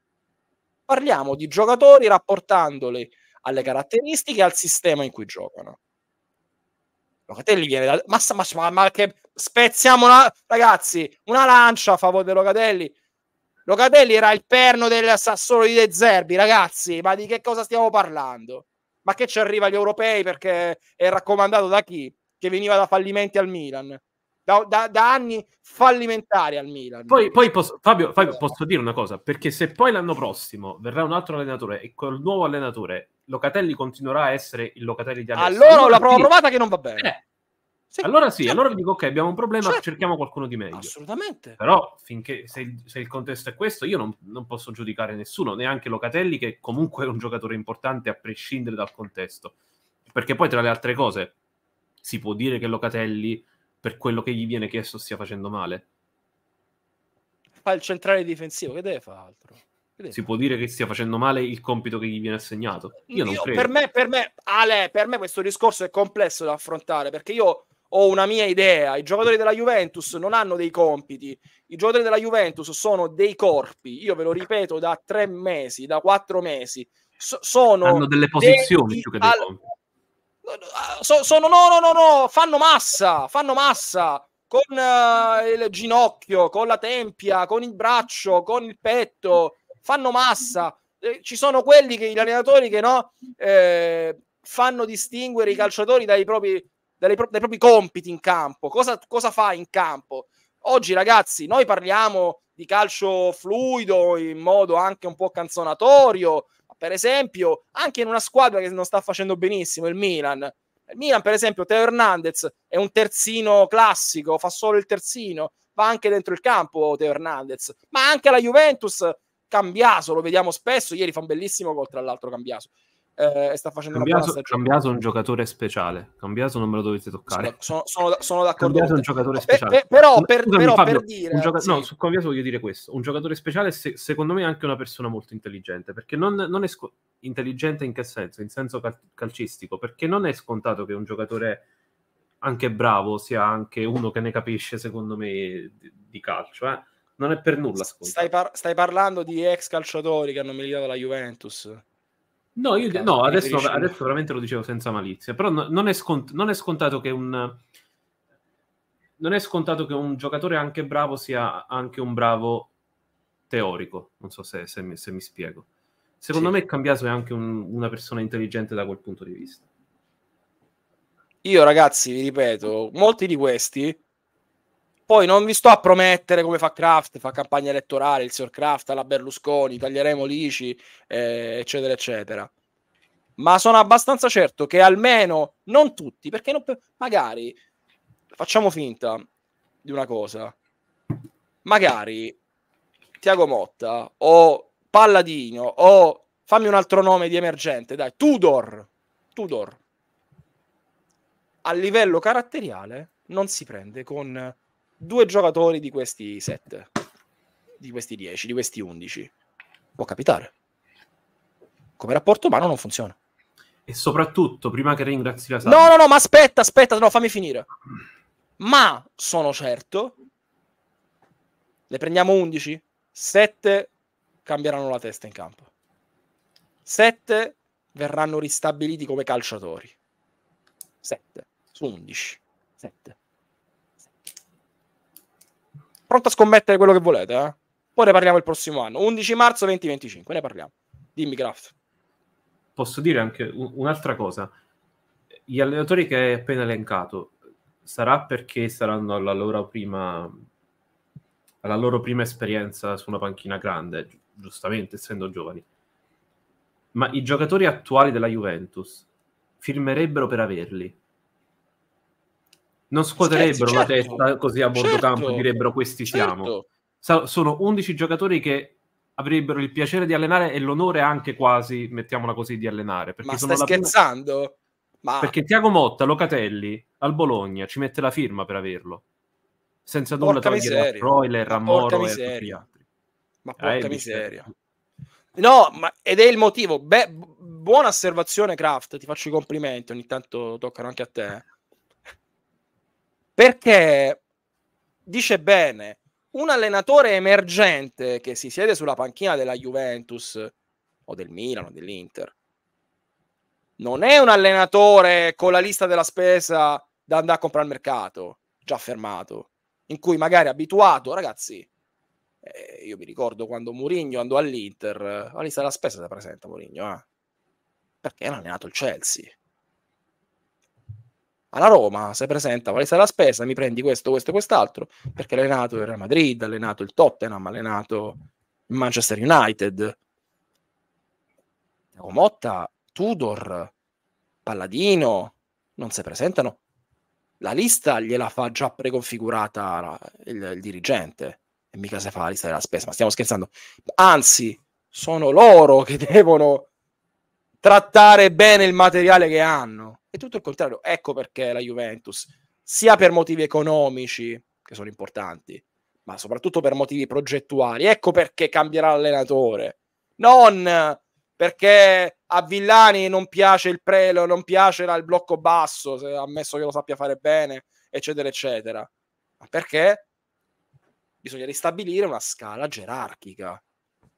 Parliamo di giocatori rapportandoli alle caratteristiche e al sistema in cui giocano. Locatelli viene da... Ma, ma, ma, ma che... Spezziamo una... Ragazzi, una lancia a favore di Locatelli. Locatelli era il perno del Sassuolo di De Zerbi, ragazzi. Ma di che cosa stiamo parlando? Ma che ci arriva agli europei perché è raccomandato da chi? Che veniva da fallimenti al Milan da, da, da anni fallimentari al Milan. Poi, poi posso, Fabio, Fabio, posso dire una cosa, perché se poi l'anno prossimo verrà un altro allenatore e col nuovo allenatore Locatelli continuerà a essere il Locatelli di adesso. Allora, allora la prova sì. provata che non va bene. Eh. Sì, allora sì, certo. allora dico ok, abbiamo un problema, certo. cerchiamo qualcuno di meglio. Assolutamente. Però finché se, se il contesto è questo, io non, non, posso giudicare nessuno, neanche Locatelli che comunque è un giocatore importante a prescindere dal contesto. Perché poi tra le altre cose si può dire che Locatelli per quello che gli viene chiesto stia facendo male. Fa il centrale difensivo, che deve fare altro? Deve si fare? può dire che stia facendo male il compito che gli viene assegnato? Io, io non credo. Per me, per me, Ale, per me questo discorso è complesso da affrontare perché io ho una mia idea. I giocatori della Juventus non hanno dei compiti, i giocatori della Juventus sono dei corpi. Io ve lo ripeto da tre mesi, da quattro mesi. So- sono hanno delle posizioni più che dei al- compiti. So, sono no, no, no, no, fanno massa, fanno massa con uh, il ginocchio, con la tempia, con il braccio, con il petto, fanno massa. Eh, ci sono quelli che gli allenatori che no, eh, fanno distinguere i calciatori dai propri, dai, pro- dai propri compiti in campo. Cosa, cosa, fa in campo? Oggi, ragazzi, noi parliamo di calcio fluido in modo anche un po' canzonatorio, per esempio, anche in una squadra che non sta facendo benissimo, il Milan. Il Milan, per esempio, Teo Hernandez è un terzino classico, fa solo il terzino, va anche dentro il campo Teo Hernandez, ma anche la Juventus Cambiaso, lo vediamo spesso, ieri fa un bellissimo gol tra l'altro Cambiaso eh, e sta facendo Cambiaso, una Cambiaso è un giocatore speciale. Cambiaso non me lo dovete toccare. Sono, sono, sono d'accordo. Cambiaso è un giocatore speciale. Pe- pe- però, per, Scusami, però Fabio, per, dire... Gioca- sì. No, su Cambiaso voglio dire questo. Un giocatore speciale se- secondo me è anche una persona molto intelligente. Perché non, non è... Sco- intelligente in che senso? In senso cal- calcistico. Perché non è scontato che un giocatore anche bravo sia anche uno che ne capisce, secondo me, di, di calcio. Eh? Non è per nulla scontato. Stai, par- stai parlando di ex calciatori che hanno militato la Juventus No, io, cioè, no adesso, adesso, veramente lo dicevo senza malizia, però no, non, è scont- non, è scontato che un... Non è scontato che un giocatore anche bravo sia anche un bravo teorico, non so se, se, mi, se mi, spiego. Secondo sì. me Cambiaso è anche un, una persona intelligente da quel punto di vista. Io ragazzi, vi ripeto, molti di questi poi non vi sto a promettere come fa Kraft, fa campagna elettorale, il signor Kraft alla Berlusconi, taglieremo l'ICI, eh, eccetera, eccetera. Ma sono abbastanza certo che almeno, non tutti, perché non, magari facciamo finta di una cosa. Magari Tiago Motta o Palladino o fammi un altro nome di emergente, dai, Tudor. Tudor. A livello caratteriale non si prende con due giocatori di questi 7, di questi 10, di questi 11. Può capitare. Come rapporto umano non funziona. E soprattutto, prima che ringrazi la Sara... No, no, no, ma aspetta, aspetta, no, fammi finire. Ma sono certo... Le prendiamo 11? 7 cambieranno la testa in campo. 7 verranno ristabiliti come calciatori. 7 su 11. 7 pronto a scommettere quello che volete, eh? Poi ne parliamo il prossimo anno, 11 marzo 2025, ne parliamo. Dimmi, Graf. Posso dire anche un'altra cosa. Gli allenatori che hai appena elencato, sarà perché saranno alla loro prima, alla loro prima esperienza su una panchina grande, gi- giustamente, essendo giovani. Ma i giocatori attuali della Juventus firmerebbero per averli non scuoterebbero Scherzi, certo, la testa così a bordo certo, campo e certo. direbbero questi siamo. Certo. Sa- sono 11 giocatori che avrebbero il piacere di allenare e l'onore anche quasi, mettiamola così, di allenare. Ma stai scherzando? Ma... Perché Tiago Motta, Locatelli, al Bologna ci mette la firma per averlo. Senza nulla porca togliere miseria. a Troiler, a Moro e a tutti gli altri. Ma eh, porca eh, miseria. No, ma, ed è il motivo. Beh, buona osservazione, Kraft. Ti faccio i complimenti. Ogni tanto toccano anche a te. Eh. Perché dice bene, un allenatore emergente che si siede sulla panchina della Juventus o del Milano, dell'Inter, non è un allenatore con la lista della spesa da andare a comprare al mercato, già fermato, in cui magari abituato, ragazzi, eh, io mi ricordo quando Mourinho andò all'Inter, la lista della spesa si presenta Mourinho, eh? perché era allenato il Chelsea alla Roma, se presenta, quale essere la spesa, mi prendi questo, questo e quest'altro, perché ha allenato il Real Madrid, ha allenato il Tottenham, ha allenato il Manchester United. Tiago Motta, Tudor, Palladino, non si presentano. La lista gliela fa già preconfigurata la, il, il, dirigente, e mica se fa la lista della spesa, ma stiamo scherzando. Anzi, sono loro che devono trattare bene il materiale che hanno. È tutto il contrario. Ecco perché la Juventus, sia per motivi economici, che sono importanti, ma soprattutto per motivi progettuali, ecco perché cambierà l'allenatore. Non perché a Villani non piace il prelo, non piace il blocco basso, ammesso che lo sappia fare bene, eccetera, eccetera. Ma perché bisogna ristabilire una scala gerarchica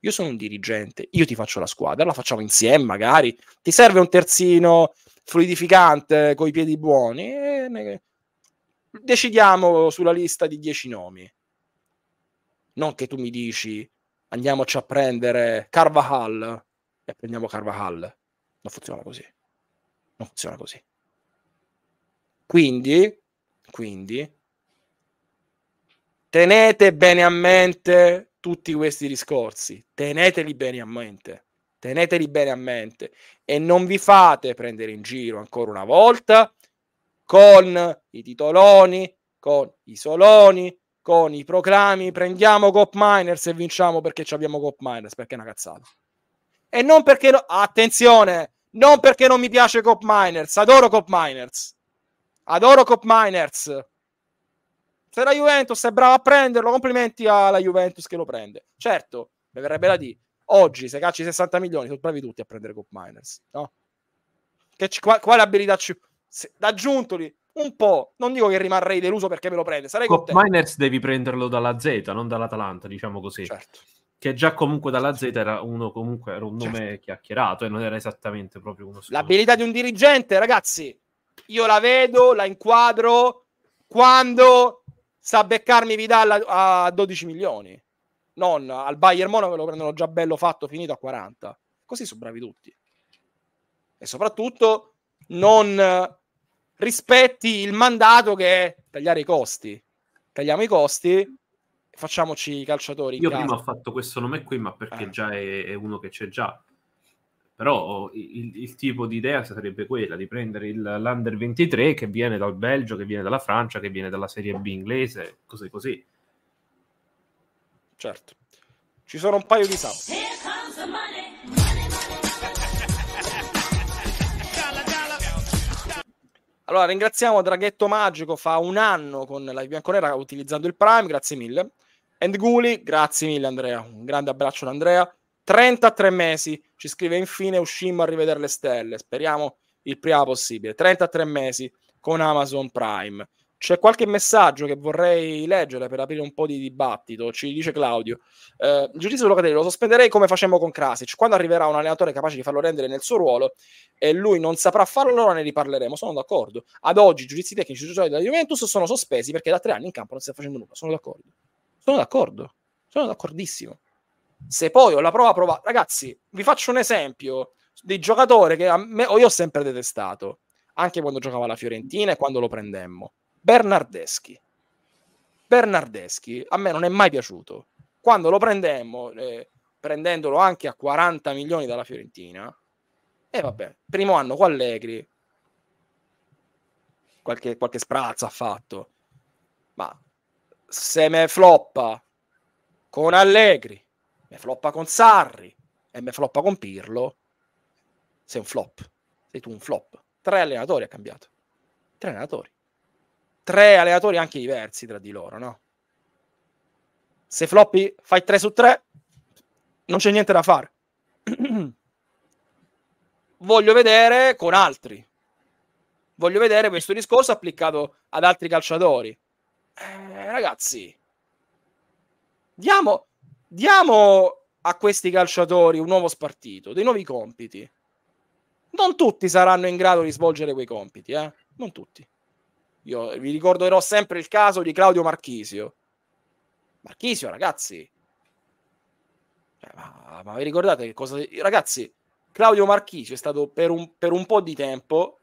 io sono un dirigente, io ti faccio la squadra, la facciamo insieme magari. Ti serve un terzino fluidificante con i piedi buoni? Ne... Decidiamo sulla lista di dieci nomi. Non che tu mi dici andiamoci a prendere Carvajal e prendiamo Carvajal. Non funziona così. Non funziona così. Quindi, quindi tenete bene a mente tutti questi discorsi. Teneteli bene a mente. Teneteli bene a mente e non vi fate prendere in giro ancora una volta con i titoloni, con i soloni, con i proclami. Prendiamo Cop Miners e vinciamo perché ci abbiamo Cop Miners, perché è una cazzata. E non perché, no... attenzione, non perché non mi piace Cop Miners, adoro Cop Miners. Adoro Cop Miners, se la Juventus è brava a prenderlo, complimenti alla Juventus che lo prende. Certo, mi verrebbe da dire, oggi se cacci 60 milioni sono bravi tutti a prendere Cop Miners, no? Che ci, quale, quale abilità ci... Se, da Giuntoli, un po', non dico che rimarrei deluso perché me lo prende, sarei Cop Miners devi prenderlo dalla Z, non dall'Atalanta, diciamo così. Certo. Che già comunque dalla Z era uno comunque era un certo. nome certo. chiacchierato e non era esattamente proprio uno scopo. L'abilità di un dirigente, ragazzi, io la vedo, la inquadro quando sa beccarmi Vidal a, a 12 milioni. Non al Bayern Monaco lo prendono già bello fatto, finito a 40. Così sono bravi tutti. E soprattutto non rispetti il mandato che è tagliare i costi. Tagliamo i costi facciamoci i calciatori. Io prima ho fatto questo nome qui, ma perché eh. già è, è, uno che c'è già però oh, il, il, tipo di idea sarebbe quella di prendere il, l'Under 23 che viene dal Belgio, che viene dalla Francia, che viene dalla Serie B inglese, cose così. Certo. Ci sono un paio di sub. Allora, ringraziamo Draghetto Magico, fa un anno con la Bianconera utilizzando il Prime, grazie mille. And Guli, grazie mille Andrea, un grande abbraccio ad Andrea. 33 mesi, ci scrive infine uscimmo a rivedere le stelle, speriamo il prima possibile, 33 mesi con Amazon Prime. C'è qualche messaggio che vorrei leggere per aprire un po' di dibattito, ci dice Claudio. Eh, il giudizio Locatelli lo sospenderei come facciamo con Krasic. Quando arriverà un allenatore capace di farlo rendere nel suo ruolo e lui non saprà farlo, allora ne riparleremo. Sono d'accordo. Ad oggi i giudizi tecnici giudiziari della Juventus sono sospesi perché da tre anni in campo non si sta facendo nulla. Sono d'accordo. Sono d'accordo. Sono d'accordissimo. Se poi ho la prova provata, ragazzi, vi faccio un esempio di giocatore che a me, io ho sempre detestato, anche quando giocava la Fiorentina e quando lo prendemmo, Bernardeschi. Bernardeschi a me non è mai piaciuto. Quando lo prendemmo, eh, prendendolo anche a 40 milioni dalla Fiorentina, e eh, vabbè, primo anno con Allegri, qualche, qualche sprazza ha fatto, ma se me floppa con Allegri, me floppa con Sarri e me floppa con Pirlo, sei un flop. Sei tu un flop. Tre allenatori ha cambiato. Tre allenatori. Tre allenatori anche diversi tra di loro, no? Se floppi fai tre su tre, non c'è niente da fare. *clears throat* Voglio vedere con altri. Voglio vedere questo discorso applicato ad altri calciatori. Eh, ragazzi, diamo, diamo a questi calciatori un nuovo spartito, dei nuovi compiti. Non tutti saranno in grado di svolgere quei compiti, eh? non tutti. Io vi ricorderò sempre il caso di Claudio Marchisio. Marchisio, ragazzi, cioè, ma, ma vi ricordate che cosa... Ragazzi, Claudio Marchisio è stato per un, per un po' di tempo,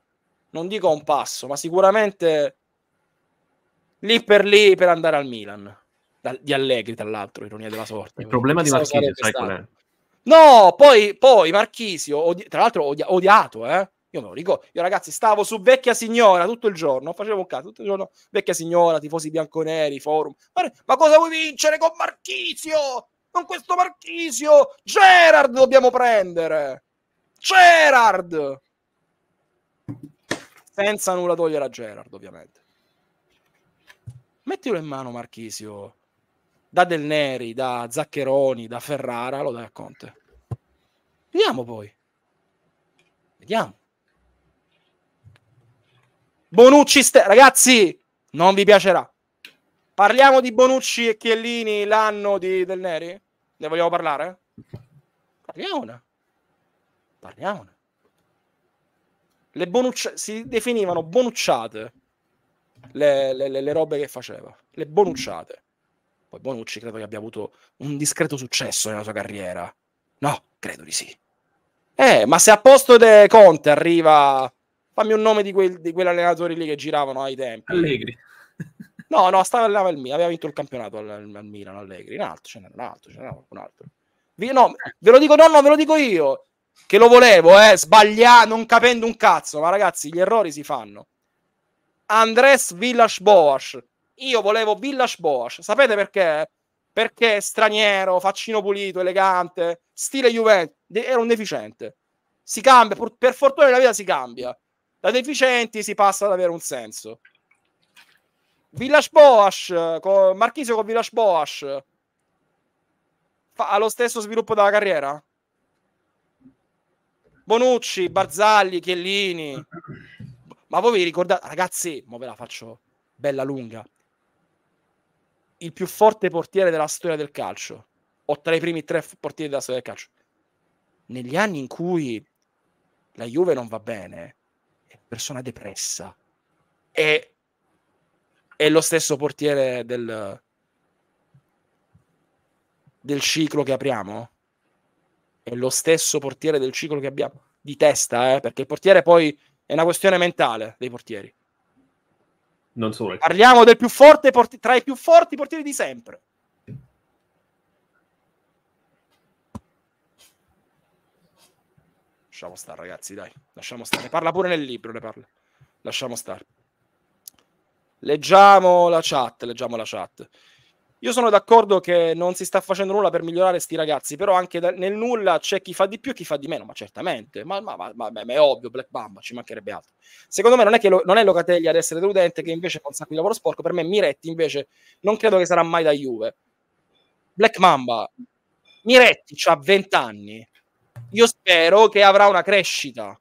non dico un passo, ma sicuramente lì per lì per andare al Milan di Allegri, tra l'altro, ironia della sorte. Il problema di Marchisio, sai qual è? No, poi, poi Marchisio, odi- tra l'altro odia- odiato, eh? Io me lo ricordo. Io ragazzi stavo su vecchia signora tutto il giorno, facevo un cazzo tutto il giorno, vecchia signora, tifosi bianconeri, forum. Ma, ma cosa vuoi vincere con Marchisio? Con questo Marchisio? Gerard dobbiamo prendere! Gerard! Senza nulla togliere a Gerard, ovviamente. Mettilo in mano Marchisio da Del Neri, da Zaccheroni, da Ferrara, lo dai a Conte. Vediamo poi. Vediamo. Bonucci, st- ragazzi, non vi piacerà. Parliamo di Bonucci e Chiellini l'anno di Del Neri? Ne vogliamo parlare? Parliamone. Parliamone. Le bonucci- si definivano bonucciate le, le, le, le robe che faceva. Le bonucciate. Poi Bonucci credo che abbia avuto un discreto successo nella sua carriera. No, credo di sì. Eh, ma se a posto di Conte arriva... Fammi un nome di, quel, di quell'allenatore lì che giravano ai tempi. Allegri. *laughs* No, no, stava là il Milan, aveva vinto il campionato al, al Milan, Allegri, un altro, ce n'era un altro, ce n'era qualcun altro. Vi, no, eh. ve lo dico, no, no, ve lo dico io, che lo volevo, eh, sbagliato, non capendo un cazzo, ma ragazzi, gli errori si fanno. Andres Villas-Boas, io volevo Village Boas. Sapete perché? Perché straniero, faccino pulito, elegante, stile Juventus. era un deficiente. Si cambia, per fortuna nella vita si cambia. Da deficienti si passa ad avere un senso. Village Boas, con Marchisio con Village Boas, fa lo stesso sviluppo della carriera? Bonucci, Barzagli, Chiellini. Ma voi vi ricordate, ragazzi, ma ve la faccio bella lunga il più forte portiere della storia del calcio, o tra i primi tre portieri della storia del calcio. Negli anni in cui la Juve non va bene, è persona depressa, è, è lo stesso portiere del, del ciclo che apriamo, è lo stesso portiere del ciclo che abbiamo, di testa, eh? perché il portiere poi è una questione mentale dei portieri. Non solo. Parliamo del più forte, porti- tra i più forti portieri di sempre. Lasciamo stare, ragazzi, dai. Lasciamo stare. Parla pure nel libro, ne parla. Lasciamo stare. Leggiamo la chat, leggiamo la chat. Io sono d'accordo che non si sta facendo nulla per migliorare sti ragazzi, però anche da, nel nulla c'è chi fa di più e chi fa di meno, ma certamente, ma, ma, ma, ma, è ovvio, Black Bamba, ci mancherebbe altro. Secondo me non è, che lo, non è Locatelli ad essere deludente, che invece fa un sacco di lavoro sporco, per me Miretti invece non credo che sarà mai da Juve. Black Mamba, Miretti ha 20 anni, io spero che avrà una crescita,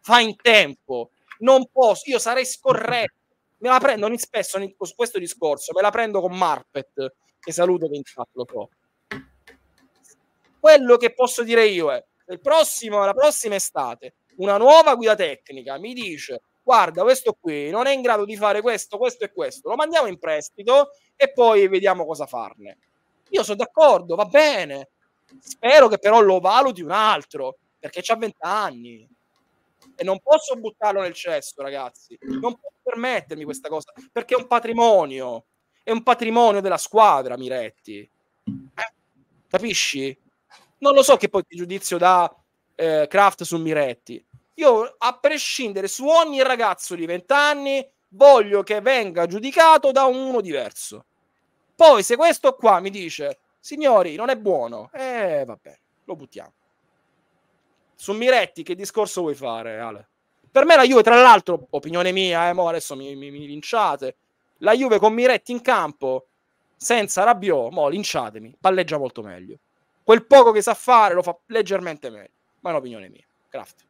fa in tempo, non posso, io sarei scorretto, me la prendo ogni spesso su questo discorso, me la prendo con Marpet, che saluto che in lo so. Quello che posso dire io è il prossimo, la prossima estate, una nuova guida tecnica mi dice guarda questo qui non è in grado di fare questo, questo e questo, lo mandiamo in prestito e poi vediamo cosa farne. Io sono d'accordo, va bene. Spero che però lo valuti un altro, perché ha 20 anni. E non posso buttarlo nel cesto, ragazzi. Non posso permettermi questa cosa, perché è un patrimonio. È un patrimonio della squadra, Miretti. Eh. capisci? Non lo so che poi ti giudizio da eh, Kraft su Miretti. Io, a prescindere su ogni ragazzo di 20 anni, voglio che venga giudicato da uno diverso. Poi, se questo qua mi dice, signori, non è buono, eh, vabbè, lo buttiamo. Su Miretti, che discorso vuoi fare, Ale? Per me la Juve, tra l'altro, opinione mia, eh, mo adesso mi, mi, mi linciate, la Juve con Miretti in campo, senza Rabiot, mo linciatemi, palleggia molto meglio. Quel poco che sa fare lo fa leggermente meglio, ma è un'opinione mia. Craft.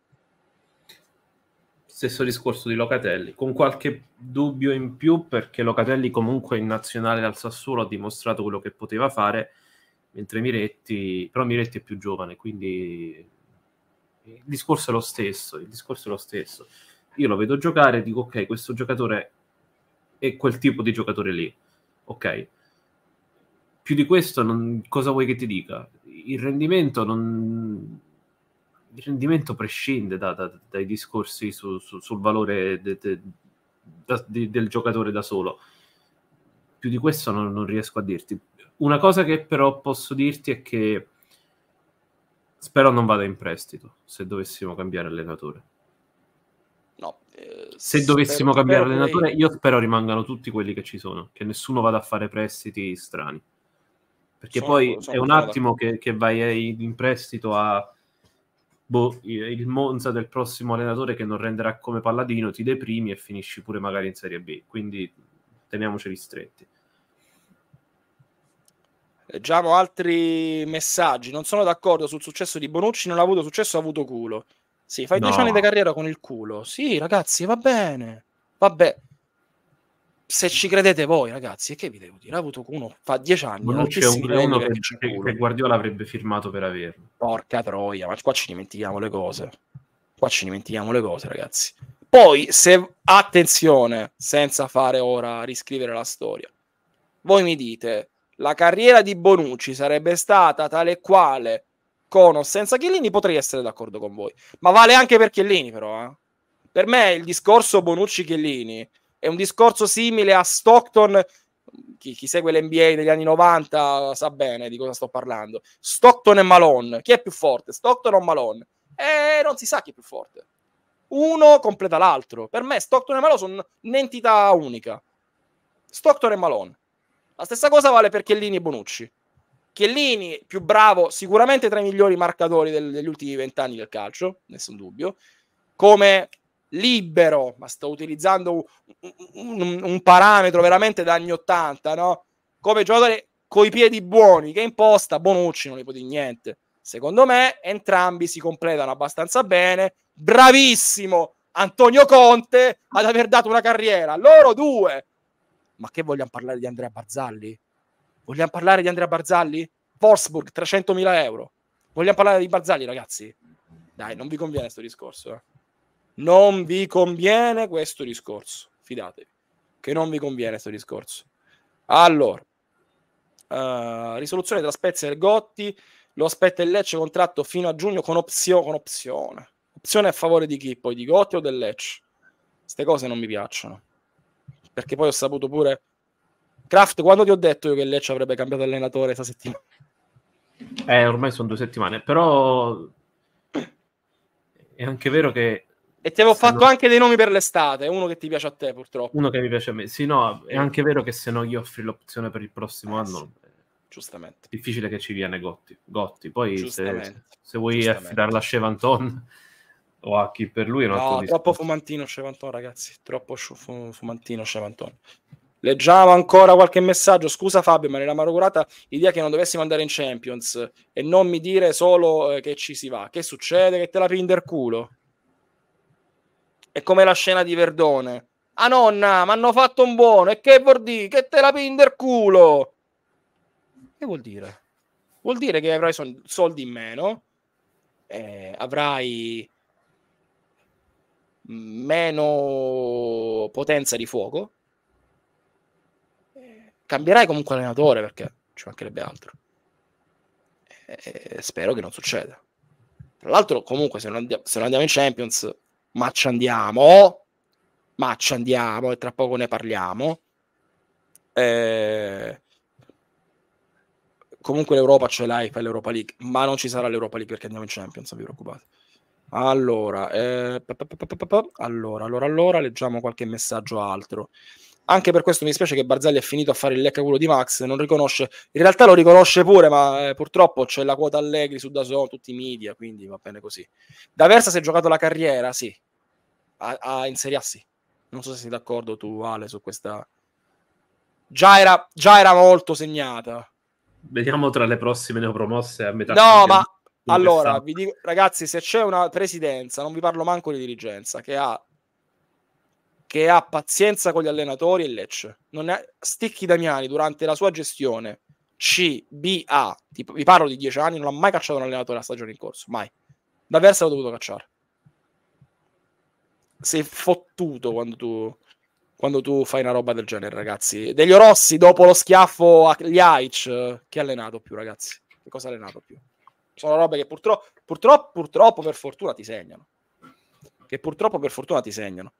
Stesso discorso di Locatelli, con qualche dubbio in più perché Locatelli comunque in nazionale al Sassuolo ha dimostrato quello che poteva fare, mentre Miretti, però Miretti è più giovane, quindi il discorso è lo stesso, il discorso è lo stesso. Io lo vedo giocare e dico ok, questo giocatore e quel tipo di giocatore lì. Ok. Più di questo, non, cosa vuoi che ti dica? Il rendimento non... Il rendimento prescinde da, da, dai discorsi su, su, sul valore de, de, da, de, del giocatore da solo. Più di questo non, non riesco a dirti. Una cosa che però posso dirti è che spero non vada in prestito se dovessimo cambiare allenatore se dovessimo cambiare allenatore, che... io spero rimangano tutti quelli che ci sono, che nessuno vada a fare prestiti strani. Perché sono, poi sono è un vada. attimo che, che, vai eh, in prestito a boh, il Monza del prossimo allenatore che non renderà come Palladino, ti deprimi e finisci pure magari in Serie B. Quindi teniamoceli stretti. Leggiamo altri messaggi. Non sono d'accordo sul successo di Bonucci, non ha avuto successo, ha avuto culo. Sì, fai no. 10 anni di carriera con il culo. Sì, ragazzi, va bene. Vabbè. Se ci credete voi, ragazzi, che vi devo dire? Ha avuto uno fa dieci anni. Non c'è un uno che, che, che Guardiola avrebbe firmato per averlo. Porca troia, ma qua ci dimentichiamo le cose. Qua ci dimentichiamo le cose, ragazzi. Poi, se attenzione, senza fare ora riscrivere la storia, voi mi dite la carriera di Bonucci sarebbe stata tale e quale con o senza Chiellini, potrei essere d'accordo con voi. Ma vale anche per Chiellini, però. Eh. Per me il discorso Bonucci-Chiellini è un discorso simile a Stockton. Chi, chi, segue l'NBA degli anni 90 sa bene di cosa sto parlando. Stockton e Malone. Chi è più forte, Stockton o Malone? Eh, non si sa chi è più forte. Uno completa l'altro. Per me Stockton e Malone sono un'entità unica. Stockton e Malone. La stessa cosa vale per Chiellini e Bonucci. Chiellini, più bravo, sicuramente tra i migliori marcatori del, degli ultimi vent'anni del calcio, nessun dubbio. Come libero, ma sto utilizzando un, un, un parametro veramente da anni 80, no? Come giocatore coi piedi buoni, che imposta, Bonucci non gli può di niente. Secondo me entrambi si completano abbastanza bene. Bravissimo Antonio Conte ad aver dato una carriera. Loro due. Ma che vogliamo parlare di Andrea Barzalli? Vogliamo parlare di Andrea Barzalli? Wolfsburg, 300.000 euro. Vogliamo parlare di Barzagli, ragazzi? Dai, non vi conviene questo discorso. Eh? Non vi conviene questo discorso. Fidatevi, che non vi conviene questo discorso. Allora, uh, risoluzione tra Spezia e Gotti. Lo aspetta il Lecce contratto fino a giugno con, opzio, con opzione. Opzione a favore di chi? Poi di Gotti o del Lecce? Queste cose non mi piacciono. Perché poi ho saputo pure Kraft, quando ti ho detto io che Lecce avrebbe cambiato allenatore questa settimana? Eh, ormai sono due settimane, però è anche vero che... E ti avevo fatto no... anche dei nomi per l'estate, uno che ti piace a te purtroppo. Uno che mi piace a me, sì, no, è anche vero che se non gli offri l'opzione per il prossimo eh, anno... Sì. Giustamente. difficile che ci viene Gotti. Gotti. Poi se, se, vuoi affidarla a Shevanton *laughs* o a chi per lui è un altro No, troppo fumantino Shevanton, ragazzi. Troppo fu- fumantino Shevanton. Leggiamo ancora qualche messaggio. Scusa Fabio, ma nella maraugurata idea che non dovessimo andare in Champions e non mi dire solo eh, che ci si va. Che succede? Che te la pindi il culo? È come la scena di Verdone. Ah nonna, mi hanno fatto un buono. E che vuol dire? Che te la pindi il culo? Che vuol dire? Vuol dire che avrai soldi in meno, eh, avrai meno potenza di fuoco cambierai comunque allenatore perché ci mancherebbe altro. E spero che non succeda. Tra l'altro, comunque, se non, andiamo, se non andiamo in Champions, ma ci andiamo, ma ci andiamo e tra poco ne parliamo. Eh, comunque l'Europa ce l'hai per l'Europa League, ma non ci sarà l'Europa League perché andiamo in Champions, non vi preoccupate. Allora, eh, allora, allora, allora, leggiamo qualche messaggio altro. Anche per questo mi dispiace che Barzelli è finito a fare il lecca culo di Max, non riconosce, in realtà lo riconosce pure, ma eh, purtroppo c'è la quota Allegri su Dazon, tutti i media, quindi va bene così. Da Versa si è giocato la carriera, sì, a, a in Serie A sì. Non so se sei d'accordo tu, Ale, su questa... Già era, già era molto segnata. Vediamo tra le prossime neopromosse a metà. No, ma allora, vi dico, ragazzi, se c'è una presidenza, non vi parlo manco di dirigenza, che ha che ha pazienza con gli allenatori e Lecce. Non è... Sticchi Damiani durante la sua gestione CBA, tipo, vi parlo di dieci anni, non ha mai cacciato un allenatore la stagione in corso, mai. Da Versa l'ho dovuto cacciare. Sei fottuto quando tu, quando tu fai una roba del genere, ragazzi. Degli Orossi, dopo lo schiaffo agli Aic, chi ha allenato più, ragazzi? Che cosa ha allenato più? Sono robe che purtroppo, purtroppo, purtroppo per fortuna ti segnano. Che purtroppo per fortuna ti segnano.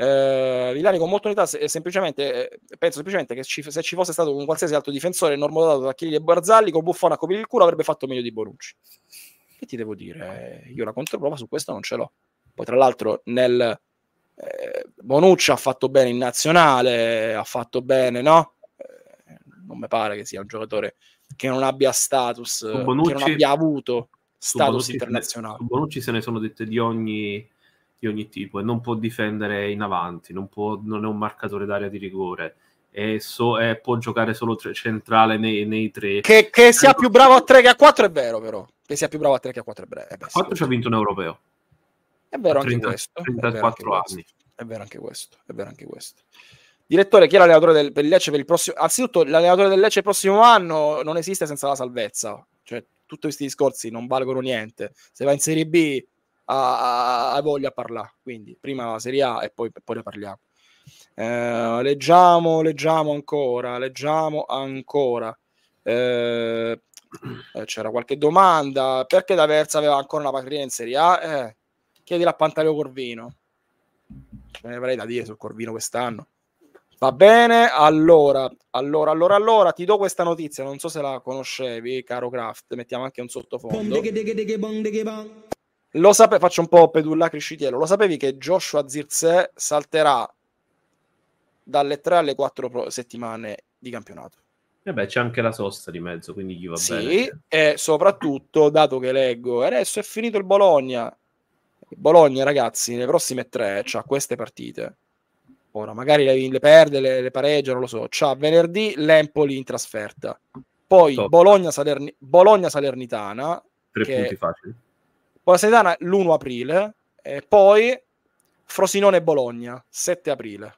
Eh, Villani con molto unità, se, semplicemente, eh, penso semplicemente che ci, se ci fosse stato un qualsiasi altro difensore normodato da Chili e Barzalli, con Buffon a coprire il culo avrebbe fatto meglio di Borucci. Che ti devo dire? Eh, io la controprova su questo non ce l'ho. Poi tra l'altro nel... Eh, Bonucci ha fatto bene in nazionale, ha fatto bene, no? Eh, non mi pare che sia un giocatore che non abbia status, Bonucci, che non abbia avuto status Bonucci internazionale. Se ne, Bonucci se ne sono dette di ogni di ogni tipo e non può difendere in avanti, non, può, non è un marcatore d'area di rigore. E so, e può giocare solo tre, centrale nei, nei, tre. Che, che sia più bravo a tre che a quattro è vero, però. Che sia più bravo a tre che a quattro è vero. Eh, a 4 ci ha vinto un europeo. È vero, 30, questo, 34 è vero anni. È vero anche questo. È vero anche questo. Direttore, chi è l'allenatore del, per Lecce per il prossimo... Anzitutto, l'allenatore del Lecce il prossimo anno non esiste senza la salvezza. Cioè, tutti questi discorsi non valgono niente. Se va in Serie B ha, ha voglia a parlare. Quindi prima la Serie A e poi, poi ne parliamo. Eh, leggiamo, leggiamo ancora, leggiamo ancora. Eh, eh c'era qualche domanda. Perché D'Aversa aveva ancora una patria in Serie A? Eh, chiedila a Pantaleo Corvino. Ce ne avrei da dire sul Corvino quest'anno. Va bene, allora, allora, allora, allora, ti do questa notizia, non so se la conoscevi, caro Kraft, mettiamo anche un sottofondo. Lo sape- faccio un po' Pedulla Criscitiello. Lo sapevi che Joshua Zirze salterà dalle 3 alle 4 pro- settimane di campionato? E eh beh, c'è anche la sosta di mezzo, quindi gli va sì, bene. e soprattutto, dato che leggo, adesso è finito il Bologna. Bologna, ragazzi, nelle prossime tre c'ha queste partite. Ora, magari le, le perde, le, le pareggia, non lo so. C'ha venerdì l'Empoli in trasferta. Poi Bologna, Bologna-Salernitana. Tre che... punti facili Salernitana l'1 aprile, e poi Frosinone-Bologna, 7 aprile.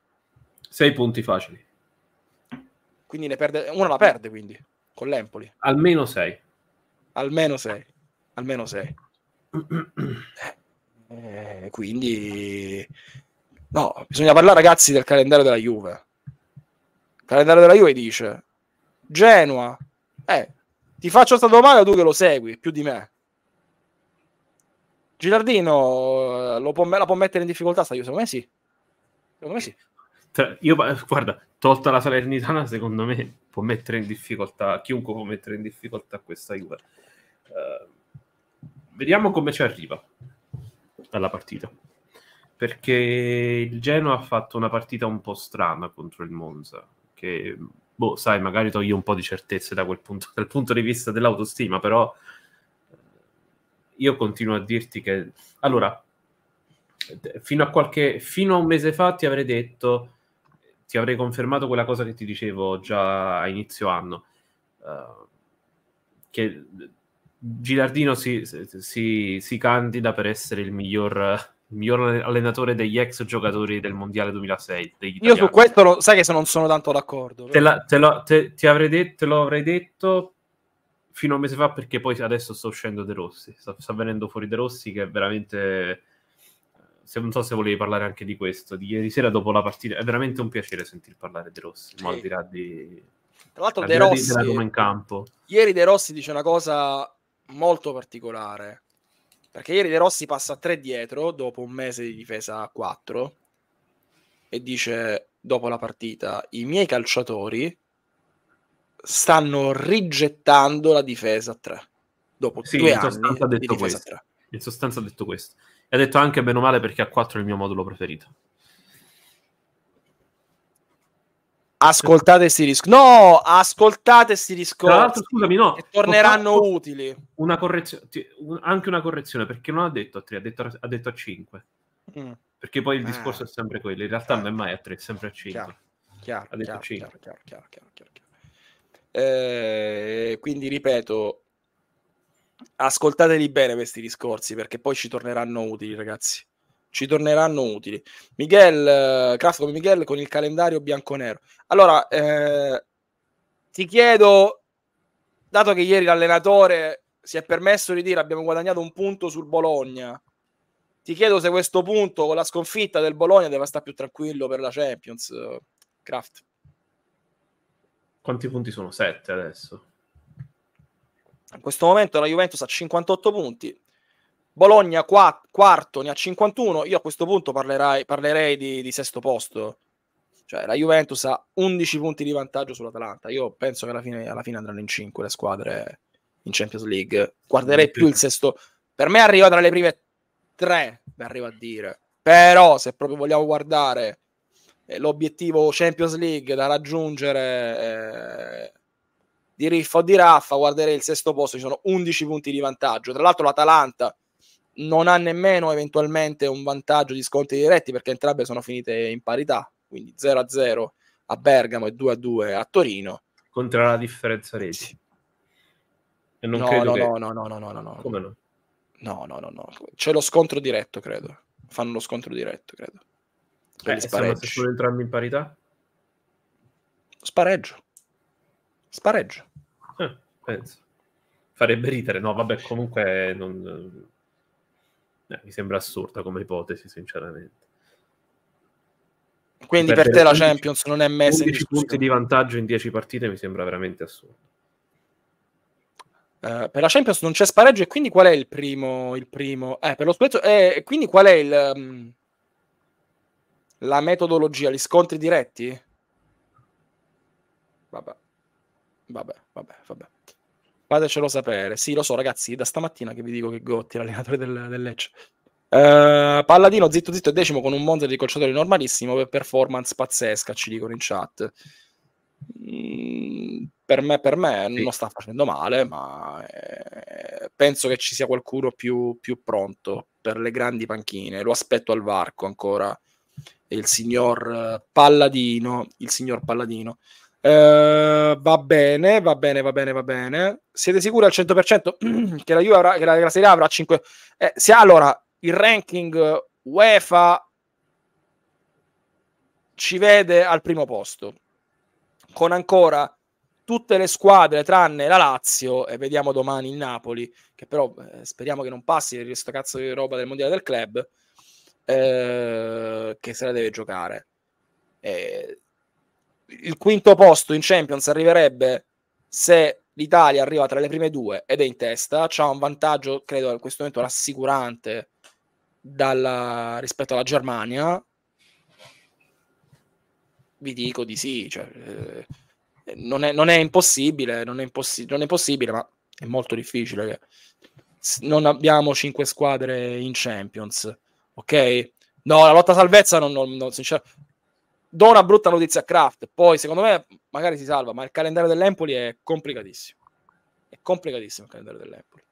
6 punti facili. Quindi ne perde, una la perde quindi, con l'Empoli. Almeno 6. Almeno 6. Almeno 6. eh, quindi... No, bisogna parlare ragazzi del calendario della Juve. Il calendario della Juve dice Genoa, eh, ti faccio questa domanda tu che lo segui più di me. Gilardino eh, può, la può mettere in difficoltà sta io, secondo me sì. Secondo me sì. Io, guarda, tolta la Salernitana, secondo me può mettere in difficoltà, chiunque può mettere in difficoltà questa Juve. Uh, vediamo come ci arriva alla partita. Perché il Genoa ha fatto una partita un po' strana contro il Monza, che, boh, sai, magari toglie un po' di certezze da quel punto, *laughs* dal punto di vista dell'autostima, però io continuo a dirti che... Allora, fino a, qualche, fino a un mese fa ti avrei detto, ti avrei confermato quella cosa che ti dicevo già a inizio anno, uh, che Gilardino si, si, si, candida per essere il miglior, il miglior, allenatore degli ex giocatori del Mondiale 2006. Io su questo lo, sai che se non sono tanto d'accordo. Te, la, te, la, te, te avrei detto, te lo avrei detto fino a un mese fa perché poi adesso sto uscendo De Rossi, sta, sta venendo fuori De Rossi che è veramente... Se, non so se volevi parlare anche di questo, di ieri sera dopo la partita, è veramente un piacere sentir parlare De Rossi, sì. ma al di là di... Tra l'altro De Rossi... in campo. Ieri De Rossi dice una cosa molto particolare, perché ieri De Rossi passa a 3 dietro dopo un mese di difesa a 4 e dice dopo la partita, i miei calciatori stanno rigettando la difesa a 3 dopo sì, due in ha detto questo. In sostanza ha detto questo. E ha detto anche bene o male perché a 4 è il mio modulo preferito. Ascoltate sti rischi. No, ascoltate sti riscorsi. scusami, no. Che torneranno utili. Una correzione, anche una correzione, perché non ha detto a 3, ha detto, ha detto a 5. Mm. Perché poi il ah. discorso ah. è sempre quello. In realtà chiaro. non è mai a 3, è sempre a 5. Chiaro, chiaro, ha detto chiaro, 5. chiaro, chiaro, chiaro, chiaro, chiaro. Eh, quindi ripeto, ascoltateli bene questi discorsi perché poi ci torneranno utili, ragazzi. Ci torneranno utili. Miguel, eh, Craft come Miguel con il calendario bianco-nero. Allora, eh, ti chiedo, dato che ieri l'allenatore si è permesso di dire abbiamo guadagnato un punto sul Bologna, ti chiedo se questo punto con la sconfitta del Bologna deve stare più tranquillo per la Champions, eh, Craft. Quanti punti sono? 7 adesso. In questo momento la Juventus ha 58 punti, Bologna qua, quarto ne ha 51, io a questo punto parlerai, parlerei di, di, sesto posto. Cioè la Juventus ha 11 punti di vantaggio sull'Atalanta. Io penso che alla fine, alla fine andranno in 5 le squadre in Champions League. Guarderei più il sesto. Per me arriva tra le prime 3, mi arrivo a dire. Però se proprio vogliamo guardare eh, l'obiettivo Champions League da raggiungere eh, di Riff o di Raffa, guarderei il sesto posto, ci sono 11 punti di vantaggio. Tra l'altro l'Atalanta non ha nemmeno eventualmente un vantaggio di sconti diretti perché entrambe sono finite in parità, quindi 0-0 a Bergamo e 2-2 a Torino. Contro la differenza reti. E non no, credo no, che... no, no, no, no, no, no, no. Come no? No, no, no, no. C'è lo scontro diretto, credo. Fanno lo scontro diretto, credo. Eh, siamo entrambi in parità? Spareggio. Spareggio. Eh, penso. Farebbe ridere, no? Vabbè, comunque non... eh, mi sembra assurda come ipotesi, sinceramente. Quindi per te la 15, Champions non è messa 11 in punti di vantaggio in 10 partite mi sembra veramente assurdo. Uh, per la Champions non c'è spareggio e quindi qual è il primo? Il primo eh, per lo scudetto, eh, quindi qual è il... Um la metodologia, gli scontri diretti? Vabbè, vabbè, vabbè, vabbè. Fatecelo sapere. Sì, lo so, ragazzi, da stamattina che vi dico che Gotti è l'allenatore del, del Lecce. Uh, Palladino zitto zitto è decimo con un monte di calciatori normalissimo per performance pazzesca, ci dicono in chat. Mm, per me, per me sì. non sta facendo male, ma eh, penso che ci sia qualcuno più, più, pronto per le grandi panchine. Lo aspetto al varco ancora il signor eh, Palladino, il signor Palladino. Uh, va bene, va bene, va bene, va bene. Siete sicuri al 100% *clears throat* che la Juve avrà, che la, la Serie A avrà 5? Eh, se, allora, il ranking UEFA ci vede al primo posto, con ancora tutte le squadre tranne la Lazio e vediamo domani il Napoli, che però eh, speriamo che non passi per questo cazzo di roba del Mondiale del Club. Eh, che se la deve giocare. Eh, il quinto posto in Champions arriverebbe se l'Italia arriva tra le prime due ed è in testa, ha un vantaggio, credo, in questo momento rassicurante dalla, rispetto alla Germania. Vi dico di sì, cioè, eh, non, è, non, è, impossibile, non è, impossi- non è possibile, ma è molto difficile. Non abbiamo cinque squadre in Champions ok? No, la lotta a salvezza non, non, non sinceramente do una brutta notizia a Kraft. Poi, secondo me, magari si salva, ma il calendario dell'Empoli è complicatissimo. È complicatissimo il calendario dell'Empoli.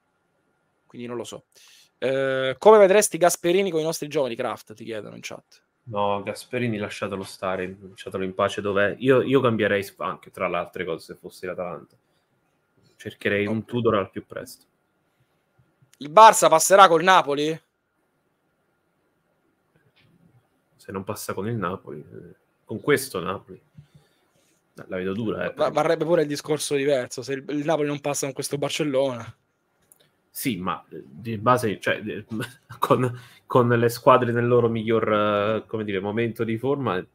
Quindi non lo so. Eh, come vedresti Gasperini con i nostri giovani Kraft? Ti chiedono in chat. No, Gasperini lasciatelo stare, lasciatelo in pace dov'è. Io, io cambierei anche tra le altre cose se fossi l'Atalanta. Cercherei okay. un Tudor al più presto. Il Barça passerà col Napoli? se non passa con il Napoli, eh, con questo Napoli. La vedo dura. Eh, varrebbe pure il discorso diverso se il Napoli non passa con questo Barcellona. Sì, ma eh, di base, cioè, eh, *laughs* con, con, le squadre nel loro miglior dire, momento di forma, il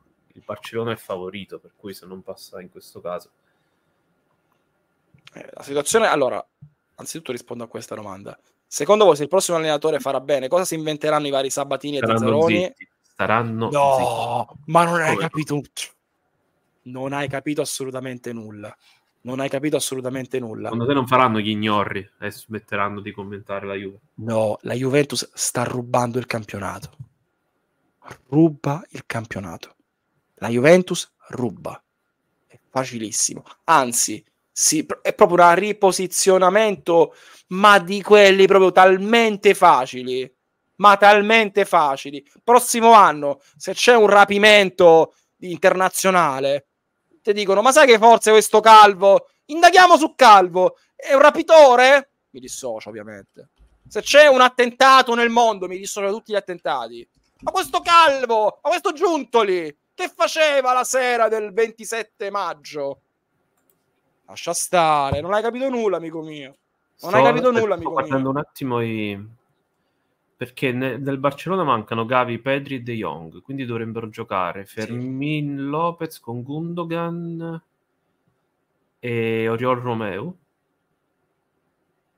Barcellona è favorito, per cui se non passa in questo caso. la situazione, allora, anzitutto rispondo a questa domanda. Secondo voi, se il prossimo allenatore farà bene, cosa si inventeranno i vari Sabatini e Saranno Zitti saranno... No, ma non hai capito... Non hai capito assolutamente nulla. Non hai capito assolutamente nulla. Secondo te non faranno gli ignorri e smetteranno di commentare la Juve? No, la Juventus sta rubando il campionato. Ruba il campionato. La Juventus ruba. È facilissimo. Anzi, sì, è proprio un riposizionamento, ma di quelli proprio talmente facili ma talmente facili. Prossimo anno, se c'è un rapimento internazionale, ti dicono, ma sai che forse questo Calvo, indaghiamo su Calvo, è un rapitore? Mi dissocio ovviamente. Se c'è un attentato nel mondo, mi dissocio tutti gli attentati. Ma questo Calvo, ma questo Giuntoli, che faceva la sera del 27 maggio? Lascia stare, non hai capito nulla, amico mio. Non Sto, hai capito nulla, amico mio. mio. guardando un attimo i, perché ne- nel Barcellona mancano Gavi, Pedri e De Jong, quindi dovrebbero giocare Fermin sì. Lopez con Gundogan e Oriol Romeo.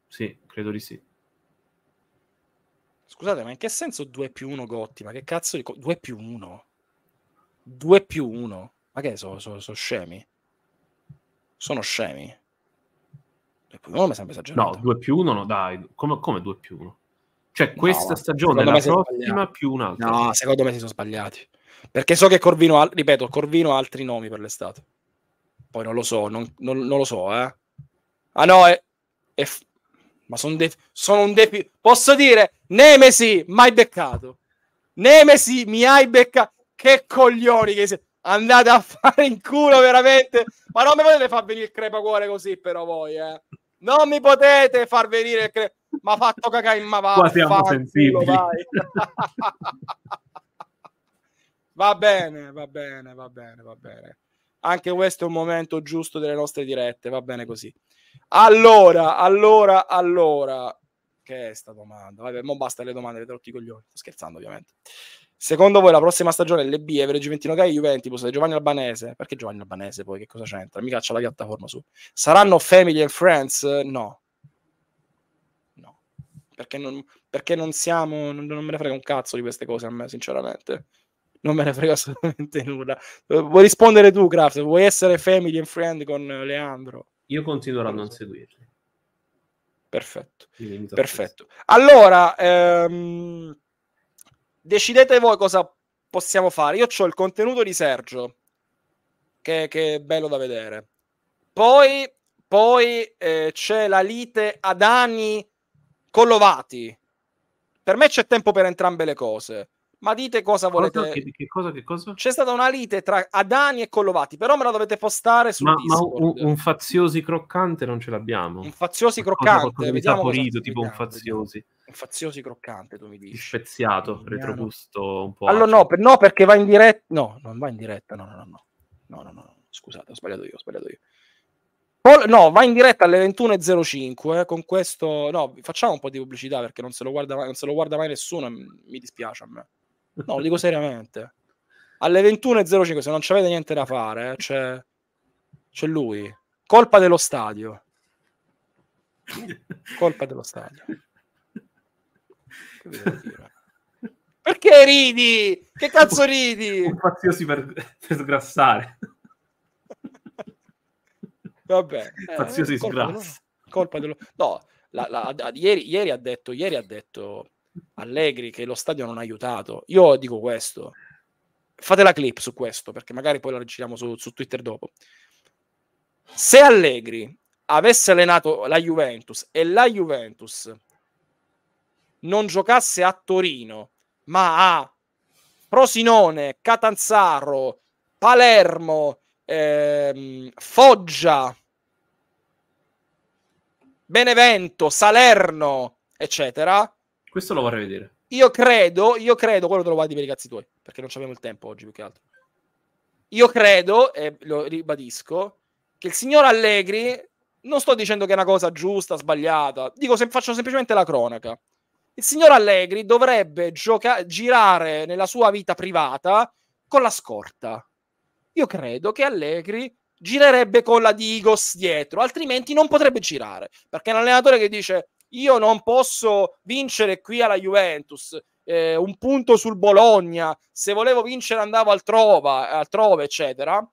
Sì, credo di sì. Scusate, ma in che senso 2 più 1 Gotti? Ma che cazzo di... Co- 2 più 1? 2 più 1? Ma che sono so, so scemi? Sono scemi? 2 più 1 mi sembra esagerato. No, 2 più 1 no, dai. Come, come 2 più 1? Cioè, questa no, stagione la prossima più un'altra. No, secondo me si sono sbagliati. Perché so che Corvino ha, ripeto, Corvino ha altri nomi per l'estate. Poi non lo so, non, non, non lo so, eh. Ah no, è... è ma sono, de- sono un defi... Posso dire, Nemesi, mai beccato. Nemesi, mi hai beccato. Che coglioni che siete. Andate a fare in culo veramente. Ma non mi potete far venire il crepacuore così, però voi, eh. Non mi potete far venire il crepacuore mi ha fatto cagare in mavà. Qua siamo sensibili. va bene, va bene, va bene, va bene. Anche questo è un momento giusto delle nostre dirette, va bene così. Allora, allora, allora, che è sta domanda? Vabbè, non basta le domande, le rotti coglioni. Sto scherzando, ovviamente. Secondo voi la prossima stagione LB avrà Juventino Gai e Juventus Giovanni Albanese? Perché Giovanni Albanese poi che cosa c'entra? Mi caccia la piattaforma su. Saranno Family and Friends? No perché non, perché non siamo, non, non, me ne frega un cazzo di queste cose a me, sinceramente. Non me ne frega *laughs* assolutamente nulla. Eh, vuoi rispondere tu, Kraft? Vuoi essere family and friend con Leandro? Io continuerò a non seguirli. Perfetto. Perfetto. Allora, ehm, decidete voi cosa possiamo fare. Io ho il contenuto di Sergio, che, che è bello da vedere. Poi, poi eh, c'è la lite Adani Collovati. Per me c'è tempo per entrambe le cose. Ma dite cosa volete. Che, che cosa, che cosa? C'è stata una lite tra Adani e Collovati, però me la dovete postare su ma, Discord. Ma un, un, faziosi croccante non ce l'abbiamo. Un faziosi croccante, cosa, vediamo saporito, tipo un faziosi. Un faziosi croccante, tu mi dici. Speziato, retrogusto un po'. Allora no, per, no, perché va in diretta. No, non va in diretta, no, no, no. No, no, no. no. Scusate, ho sbagliato io, ho sbagliato io. Pol- no, va in diretta alle 21.05. Eh, con questo, no, facciamo un po' di pubblicità perché non se lo guarda mai, non se lo guarda mai nessuno. Mi dispiace a me. No, lo dico seriamente. Alle 21.05, se non c'avete niente da fare, eh, c'è, c'è lui. Colpa dello stadio. Colpa dello stadio. Che Perché ridi? Che cazzo ridi? Un per, per sgrassare. Vabbè, Faziosi *laughs* eh, colpa dello, colpa dello... No, la, la, ieri, ieri, ha detto, ieri ha detto Allegri che lo stadio non ha aiutato. Io dico questo. Fate la clip su questo, perché magari poi la giriamo su, su Twitter dopo. Se Allegri avesse allenato la Juventus e la Juventus non giocasse a Torino, ma a Prosinone, Catanzaro, Palermo, ehm, Foggia, Benevento, Salerno, eccetera. Questo lo vorrei vedere. Io credo, io credo, quello te lo guardi per i cazzi tuoi, perché non abbiamo il tempo oggi più che altro. Io credo, e lo ribadisco, che il signor Allegri, non sto dicendo che è una cosa giusta, sbagliata, dico se faccio semplicemente la cronaca. Il signor Allegri dovrebbe gioca- girare nella sua vita privata con la scorta io credo che Allegri girerebbe con la Digos dietro, altrimenti non potrebbe girare, perché è un allenatore che dice io non posso vincere qui alla Juventus, eh, un punto sul Bologna, se volevo vincere andavo altrova, altrove, eccetera.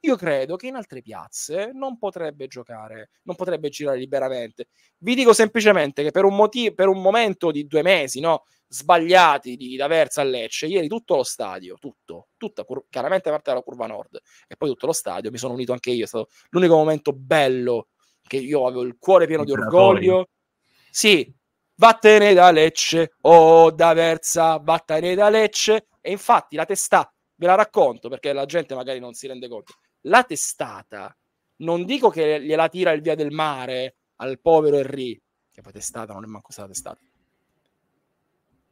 Io credo che in altre piazze non potrebbe giocare, non potrebbe girare liberamente. Vi dico semplicemente che per un, motivo, per un momento di due mesi, no? sbagliati di Versa a Lecce, ieri tutto lo stadio, tutto, tutta, cur- chiaramente parte dalla curva nord e poi tutto lo stadio, mi sono unito anche io, è stato l'unico momento bello che io avevo il cuore pieno di orgoglio. Sì, vattene da Lecce, oh Versa, vattene da Lecce e infatti la testata, ve la racconto perché la gente magari non si rende conto, la testata, non dico che gliela tira il via del mare al povero Henry, che poi testata non è manco stata testata,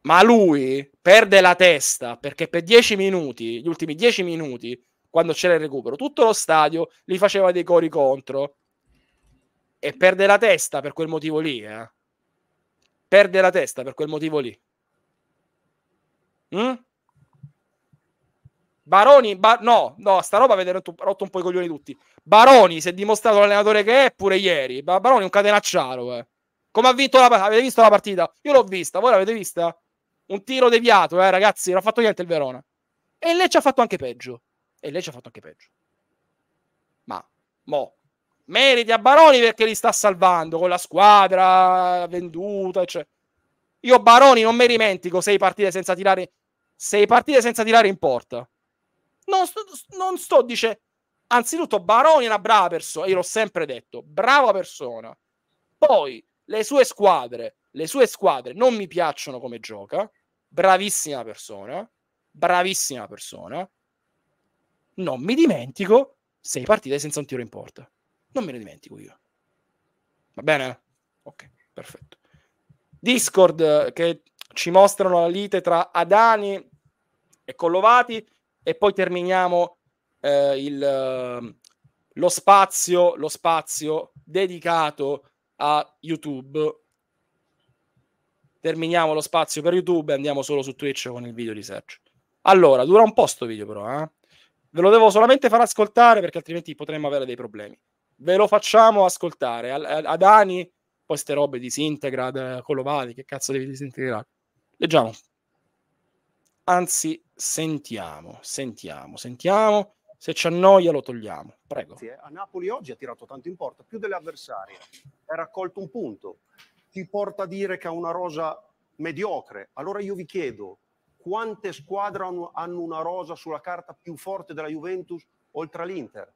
ma lui perde la testa perché per dieci minuti, gli ultimi dieci minuti, quando c'era il recupero, tutto lo stadio gli faceva dei cori contro e perde la testa per quel motivo lì, eh. Perde la testa per quel motivo lì. Mm? Baroni, ba- no, no, sta roba avete rotto, rotto, un po' i coglioni tutti. Baroni si è dimostrato l'allenatore che è pure ieri. Baroni è un catenacciaro, eh. Come ha vinto la partita? Avete visto la partita? Io l'ho vista, voi l'avete vista? un tiro deviato, eh, ragazzi, non ha fatto niente il Verona. E lei ci ha fatto anche peggio. E lei ci ha fatto anche peggio. Ma, mo, meriti a Baroni perché li sta salvando con la squadra venduta, cioè. Io Baroni non mi dimentico sei partite senza tirare sei partite senza tirare in porta. Non sto, non sto dice anzitutto Baroni è una brava persona, io l'ho sempre detto, brava persona. Poi le sue squadre, le sue squadre non mi piacciono come gioca bravissima persona, bravissima persona. Non mi dimentico sei partite senza un tiro in porta. Non me ne dimentico io. Va bene? Ok, perfetto. Discord eh, che ci mostrano la lite tra Adani e Collovati e poi terminiamo eh, il, eh, lo, spazio, lo spazio dedicato a YouTube terminiamo lo spazio per YouTube e andiamo solo su Twitch con il video di Sergio. Allora, dura un po' sto video però, eh? Ve lo devo solamente far ascoltare perché altrimenti potremmo avere dei problemi. Ve lo facciamo ascoltare. A, a, Dani, poi ste robe disintegra, eh, colovati, che cazzo devi disintegrare? Leggiamo. Anzi, sentiamo, sentiamo, sentiamo. Se ci annoia lo togliamo. Prego. A Napoli oggi ha tirato tanto in porta, più delle avversarie. Ha raccolto un punto ti porta a dire che ha una rosa mediocre. Allora io vi chiedo, quante squadre hanno, una rosa sulla carta più forte della Juventus oltre all'Inter?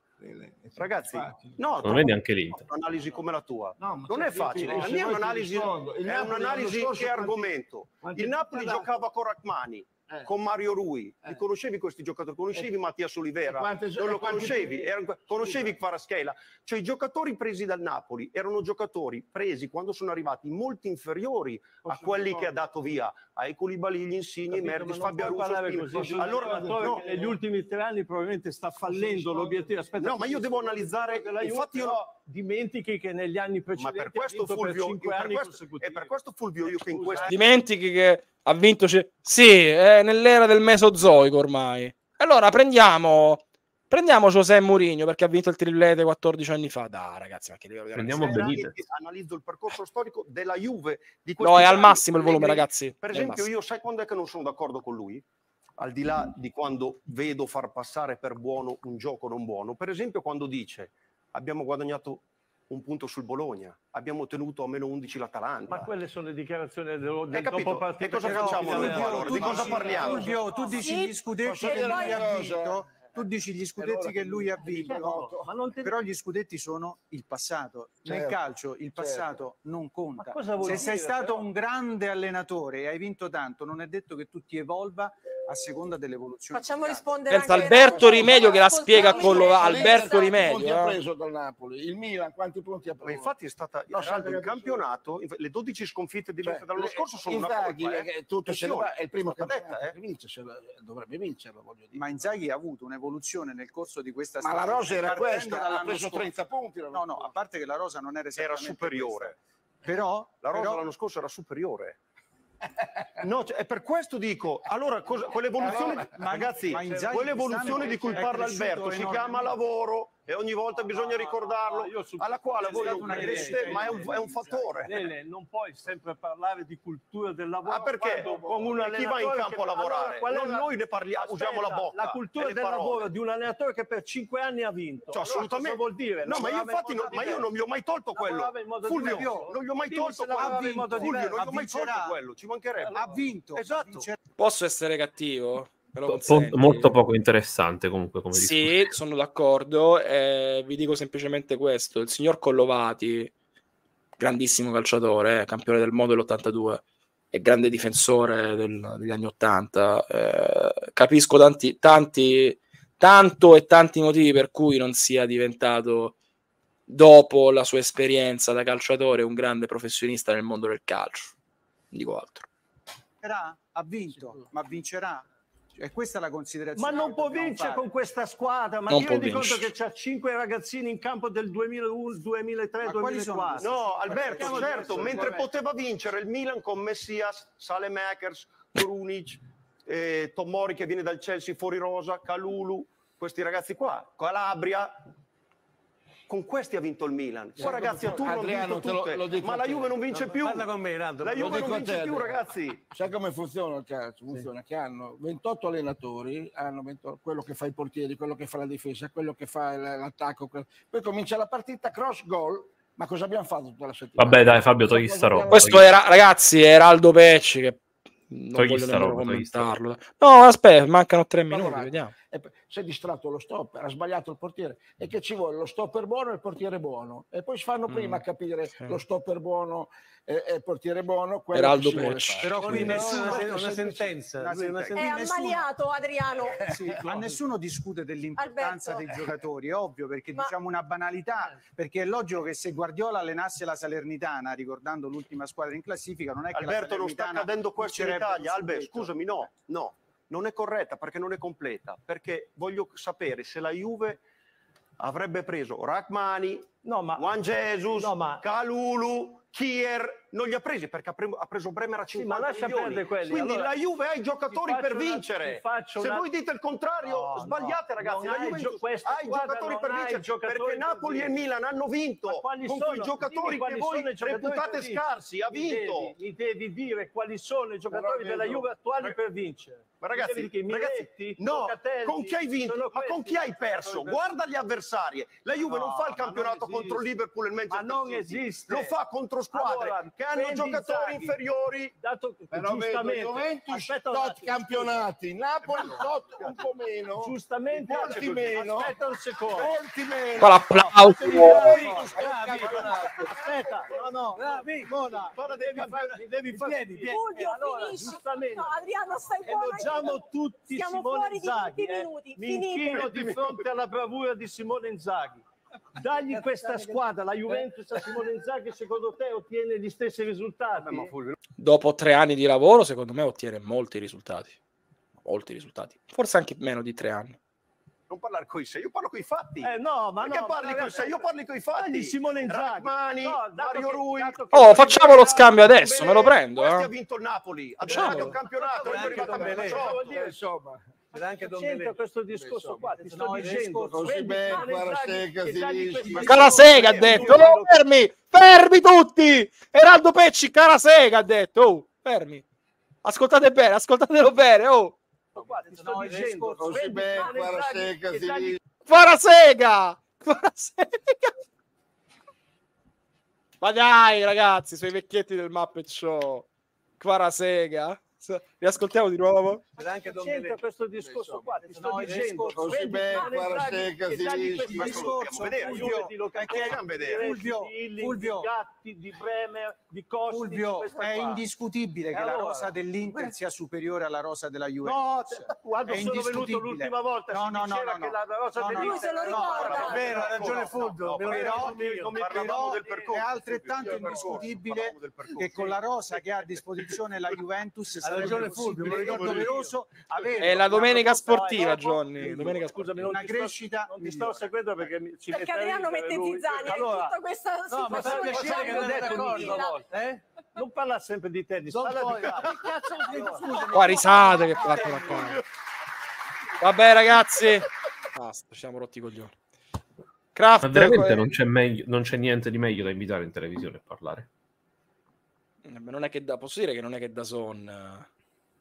Ragazzi, no, non è neanche l'Inter. Un'analisi come la tua no, non è facile. La mia è un'analisi, è un'analisi che argomento. Il Napoli giocava con Rachmani, eh. con Mario Rui. Eh. Li conoscevi questi giocatori? Conoscevi eh. Mattias Olivera? Quante, non lo conoscevi? Erano, conoscevi Quaraschela? Cioè i giocatori presi dal Napoli erano giocatori presi quando sono arrivati molto inferiori Posso a quelli che ha dato via ai Colibali, gli Insigne, Mertis, Fabio Russo. Allora, no. negli ultimi tre anni probabilmente sta fallendo sì, l'obiettivo. Aspetta, no, ma io devo analizzare... Infatti io... dimentichi che negli anni precedenti ma per questo Fulvio, per per questo, E per questo Fulvio io che in questo... Eh. Dimentichi che ha vinto... C- sì, è nell'era del Mesozoico ormai. Allora prendiamo... Prendiamo José Mourinho perché ha vinto il triplete 14 anni fa. Da ragazzi, ma che devo Prendiamo Benitez. Analizzo il percorso storico della Juve. no, è al massimo il volume, ragazzi. Per esempio, io sai quando è che non sono d'accordo con lui? Al di là di quando vedo far passare per buono un gioco non buono. Per esempio, quando dice abbiamo guadagnato un punto sul Bologna, abbiamo ottenuto a meno 11 l'Atalanta. Ma quelle sono le dichiarazioni del, del dopo partita. E cosa facciamo Di cosa parliamo? Giulio, tu dici gli scudetti che lui ha vinto, tu dici gli scudetti che lui ha diciamo vinto, però gli scudetti sono il passato. Certo, Nel calcio il certo. passato certo. non conta. Se dire, sei stato però? un grande allenatore e hai vinto tanto, non è detto che tu ti evolva a seconda dell'evoluzione. Facciamo rispondere Penso Alberto Rimedio che la spiega con lo Alberto Rimedio. ha preso eh? dal Napoli? Il Milan quanti punti ha preso? Ma infatti è stata no, salvo il campionato, le 12 sconfitte di cioè, dall'anno scorso sono Inzaghi, una colpa, eh? tutto se va, è il primo che eh? vince, eh, dovrebbe vincerlo, voglio dire. Ma Inzaghi ha avuto un'evoluzione nel corso di questa stagione. Ma la rosa era questa, ha preso 30 punti. No, no, a parte che la rosa non era era superiore. Però, la rosa l'anno scorso era superiore *laughs* No, cioè, per questo dico, allora cosa, quell'evoluzione, allora, ragazzi, ma quell'evoluzione di cui parla Alberto si chiama lavoro, e ogni volta bisogna ricordarlo, alla quale voi non crescete, ma è un, è un fattore. Lele, non puoi sempre parlare di cultura del lavoro. Ah, perché con un chi va in campo a lavorare? Allora, non la... noi ne parliamo, Aspetta, usiamo la bocca. La cultura del parole. lavoro di un allenatore che per cinque anni ha vinto. Cioè, assolutamente. Allora, vuol dire? No, ma io infatti non, ma io non gli ho mai tolto quello. Fulvio, non gli ho mai tolto quello. Fulvio, non gli ho mai tolto quello, ci mancherebbe. Ha vinto. Esatto. Posso essere cattivo? Consenti... Molto poco interessante comunque come Sì, discussione. sono d'accordo. Eh, vi dico semplicemente questo. Il signor Collovati, grandissimo calciatore, eh, campione del mondo dell'82 e grande difensore del, degli anni 80, eh, capisco tanti, tanti, tanto e tanti motivi per cui non sia diventato dopo la sua esperienza da calciatore un grande professionista nel mondo del calcio. Non dico altro. ha vinto, ma vincerà e questa è la considerazione. Ma non può vincere con questa squadra ma non ti rendi conto che c'ha cinque ragazzini in campo del 2001, 2003, ma 2004. No, Alberto, Perché certo, mentre poteva vincere il Milan con Messias, Salemakers, Krunic, eh, Tomori che viene dal Chelsea fuori rosa, Calulu, questi ragazzi qua, Calabria, con questi ha vinto il Milan. Qua ragazzi a turno Adriano, vinto tutte, lo, lo ma la Juve non vince più. Parla con me, Nando. La Juve non vince più, ragazzi. Sai come funziona il calcio? Funziona sì. che hanno 28 allenatori, hanno 28, quello che fa i portieri, quello che fa la difesa, quello che fa l'attacco. Poi comincia la partita cross goal, ma cosa abbiamo fatto tutta la settimana? Vabbè, dai, Fabio, togli sta roba. Questo era, ragazzi, era Aldo Pecci che non togli voglio sta roba, commentarlo. No, aspetta, mancano tre minuti, allora, vediamo si è distratto lo stopper, ha sbagliato il portiere. E che ci vuole? Lo stopper buono e il portiere buono. E poi si fanno prima mm. a capire sì. lo stopper buono e, e il portiere buono. Peraldo Pecci. Però qui nessuno, no, è una sentenza. Una sentenza. È ammaliato Adriano. Eh, sì, ma nessuno discute dell'importanza Alberto. dei giocatori, è ovvio, perché ma... diciamo una banalità, perché è logico che se Guardiola allenasse la Salernitana, ricordando l'ultima squadra in classifica, non è che Alberto non sta accadendo questo in Italia, Alberto, scusami, no, no non è corretta perché non è completa, perché voglio sapere se la Juve avrebbe preso Rachmani, no, ma, Juan Jesus, no, ma, Calulu, Kier, non li ha presi perché ha, preso Bremer a 50 sì, milioni. Quindi allora, la Juve ha i giocatori per vincere. Se una... voi dite il contrario, no, sbagliate no, ragazzi. La Juve gio- ha i giocatori per vincere giocatori perché Napoli per e Milan hanno vinto con sono? quei giocatori che voi giocatori reputate scarsi. Ha vinto. Mi devi, mi devi dire quali sono i giocatori Però, della Juve attuali per vincere. Ma ragazzi, ragazzi no, con chi hai vinto? Ma con chi hai perso? Guarda gli avversari. La Juve no, non fa il campionato contro il Liverpool e il Manchester ma non City. esiste. Lo fa contro squadre allora, che hanno giocatori Inzaghi, inferiori. Dato che Però giustamente vedo, aspetta tot attimo, campionati, Napoli tot un po' meno. Giustamente molti meno. Aspetta un secondo. Molti meno. Con l'applauso. Aspetta, no, no, bravi, Mona. Ora devi fare devi fare piedi, piedi. Fulvio, allora, giustamente. No, Adriano stai Elogiamo tutti Siamo Simone Inzaghi. Eh. Mi inchino di fronte alla bravura di Simone Inzaghi dagli questa squadra, la Juventus a Simone Zaghi, secondo te ottiene gli stessi risultati? Dopo tre anni di lavoro, secondo me ottiene molti risultati. Molti risultati. Forse anche meno di tre anni non parlare con i sei, io parlo con i fatti. Eh, no, ma Perché no, parli con i sei, eh, io parlo con i fatti. Di Simone Inzaghi, Rachmani, no, Mario che, Oh, facciamo lo scambio adesso, bene, me lo prendo. Eh. ha vinto il Napoli, ha giocato un campionato, è arrivato a Insomma. Ma anche c'entra questo discorso qua? Ti sto no, dicendo, Carasega ha detto, no, fermi, fermi tutti! Eraldo Pecci, Carasega ha detto, oh, fermi. Ascoltate bene, ascoltatelo bene, oh. Guarda, ti sto no, dicendo, Farasega! Farasega! Ma dai, ragazzi, sui vecchietti del Muppet Show. Quarasega. Riascoltiamo di nuovo. Anche c'entra questo discorso qua, ti sto dicendo. Così bene, Quarasteca, Zilisci. Fulvio, Fulvio, Gatti, di Bremer, di Costi. Fulvio, è indiscutibile che la rosa dell'Inter sia superiore alla rosa della Juventus. No, quando sono venuto l'ultima volta no, no, no, no, che la rosa dell'Inter... È vero, ha ecco, ragione Fulvio. Però è altrettanto indiscutibile che con la rosa che ha a disposizione la Juventus... Ha Salvatore Fulvio, lo ricordo veloso. È la domenica sportiva, Johnny. Domenica scusami, non una ti crescita. Sto, non ti sto seguendo perché ci Perché Adriano mette Tizzani allora, tutta questa No, ma fa piacere che non è d'accordo eh? Non parla sempre di tennis, non parla di Qua risate che parte da Vabbè, ragazzi. Basta, ci siamo rotti i coglioni. Craft, ma veramente non c'è, meglio, non c'è niente di meglio da invitare in televisione a parlare. Eh, non è che da, posso dire che non è che da son eh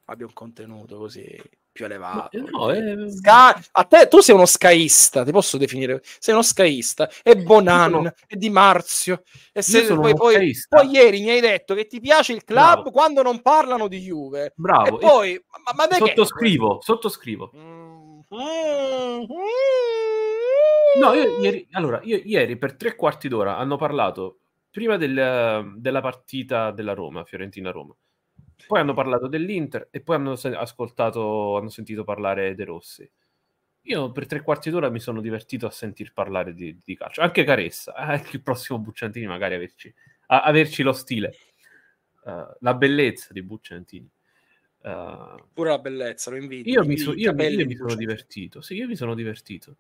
abbia un contenuto così più elevato. No, eh... Sky... A te, tu sei uno scaista, ti posso definire, sei uno scaista, e eh, Bonan, sono... e Di Marzio, e se poi, poi, poi, ieri mi hai detto che ti piace il club Bravo. quando non parlano di Juve. Bravo. E poi, e... ma, ma perché... Sottoscrivo, sottoscrivo. Mm-hmm. No, io, ieri, allora, io, ieri per tre quarti d'ora hanno parlato prima del, della partita della Roma, Fiorentina-Roma poi hanno parlato dell'Inter e poi hanno ascoltato, hanno sentito parlare De Rossi. Io per tre quarti d'ora mi sono divertito a sentir parlare di, di calcio. Anche Caressa, eh, anche il prossimo Bucciantini magari averci, a, averci lo stile, uh, la bellezza di Bucciantini. Uh, Pure la bellezza, lo invidio. Io, mi, so, io, io mi sono divertito, sì, io mi sono divertito.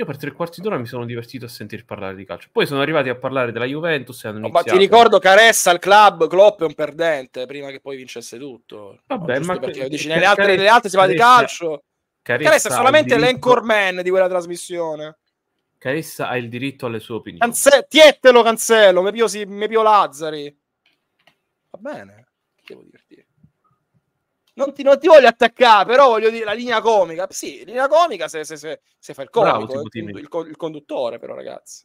Io per tre quarti d'ora mi sono divertito a sentir parlare di calcio. Poi sono arrivati a parlare della Juventus e hanno iniziato... ma ti ricordo Caressa al club, Klopp è un perdente, prima che poi vincesse tutto. Vabbè, no, ma... Perché, dici, nelle, altre, nelle altre si parla di calcio. Caressa, Caressa è solamente diritto... l'anchor man di quella trasmissione. Caressa ha il diritto alle sue opinioni. Canze- tietelo, cancello, me pio, si... pio Lazzari. Va bene, devo divertire non ti, non ti, voglio attaccare, però voglio dire la linea comica. Sì, linea comica se, se, se, se fa il comico, eh, il, il, il, conduttore però ragazzi.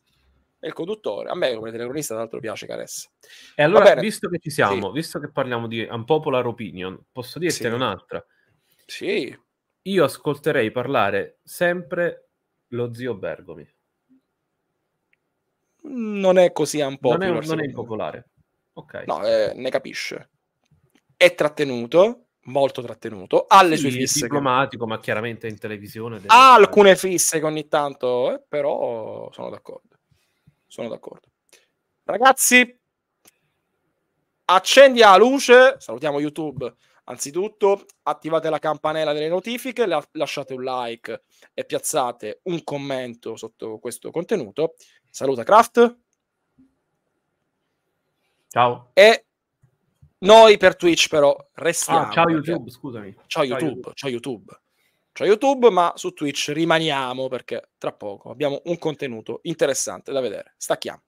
È il conduttore. A me come telecronista tra piace Caressa. E allora, visto che ci siamo, sì. visto che parliamo di unpopular opinion, posso dirtene sì. un'altra. Sì. Io ascolterei parlare sempre lo zio Bergomi. Non è così unpopular. Non è, non è impopolare. Okay. No, eh, ne capisce. È trattenuto, molto trattenuto, ha le sì, sue fisse. diplomatico, che... ma chiaramente in televisione. Deve... Ha alcune fisse che ogni tanto, eh, però sono d'accordo. Sono d'accordo. Ragazzi, accendi la luce, salutiamo YouTube. Anzitutto attivate la campanella delle notifiche, la- lasciate un like e piazzate un commento sotto questo contenuto. Saluta Kraft. Ciao. E noi per Twitch però restiamo. Ah, ciao YouTube, scusami. Ciao, ciao YouTube, YouTube, ciao YouTube. Ciao YouTube, ma su Twitch rimaniamo perché tra poco abbiamo un contenuto interessante da vedere. Stacchiamo.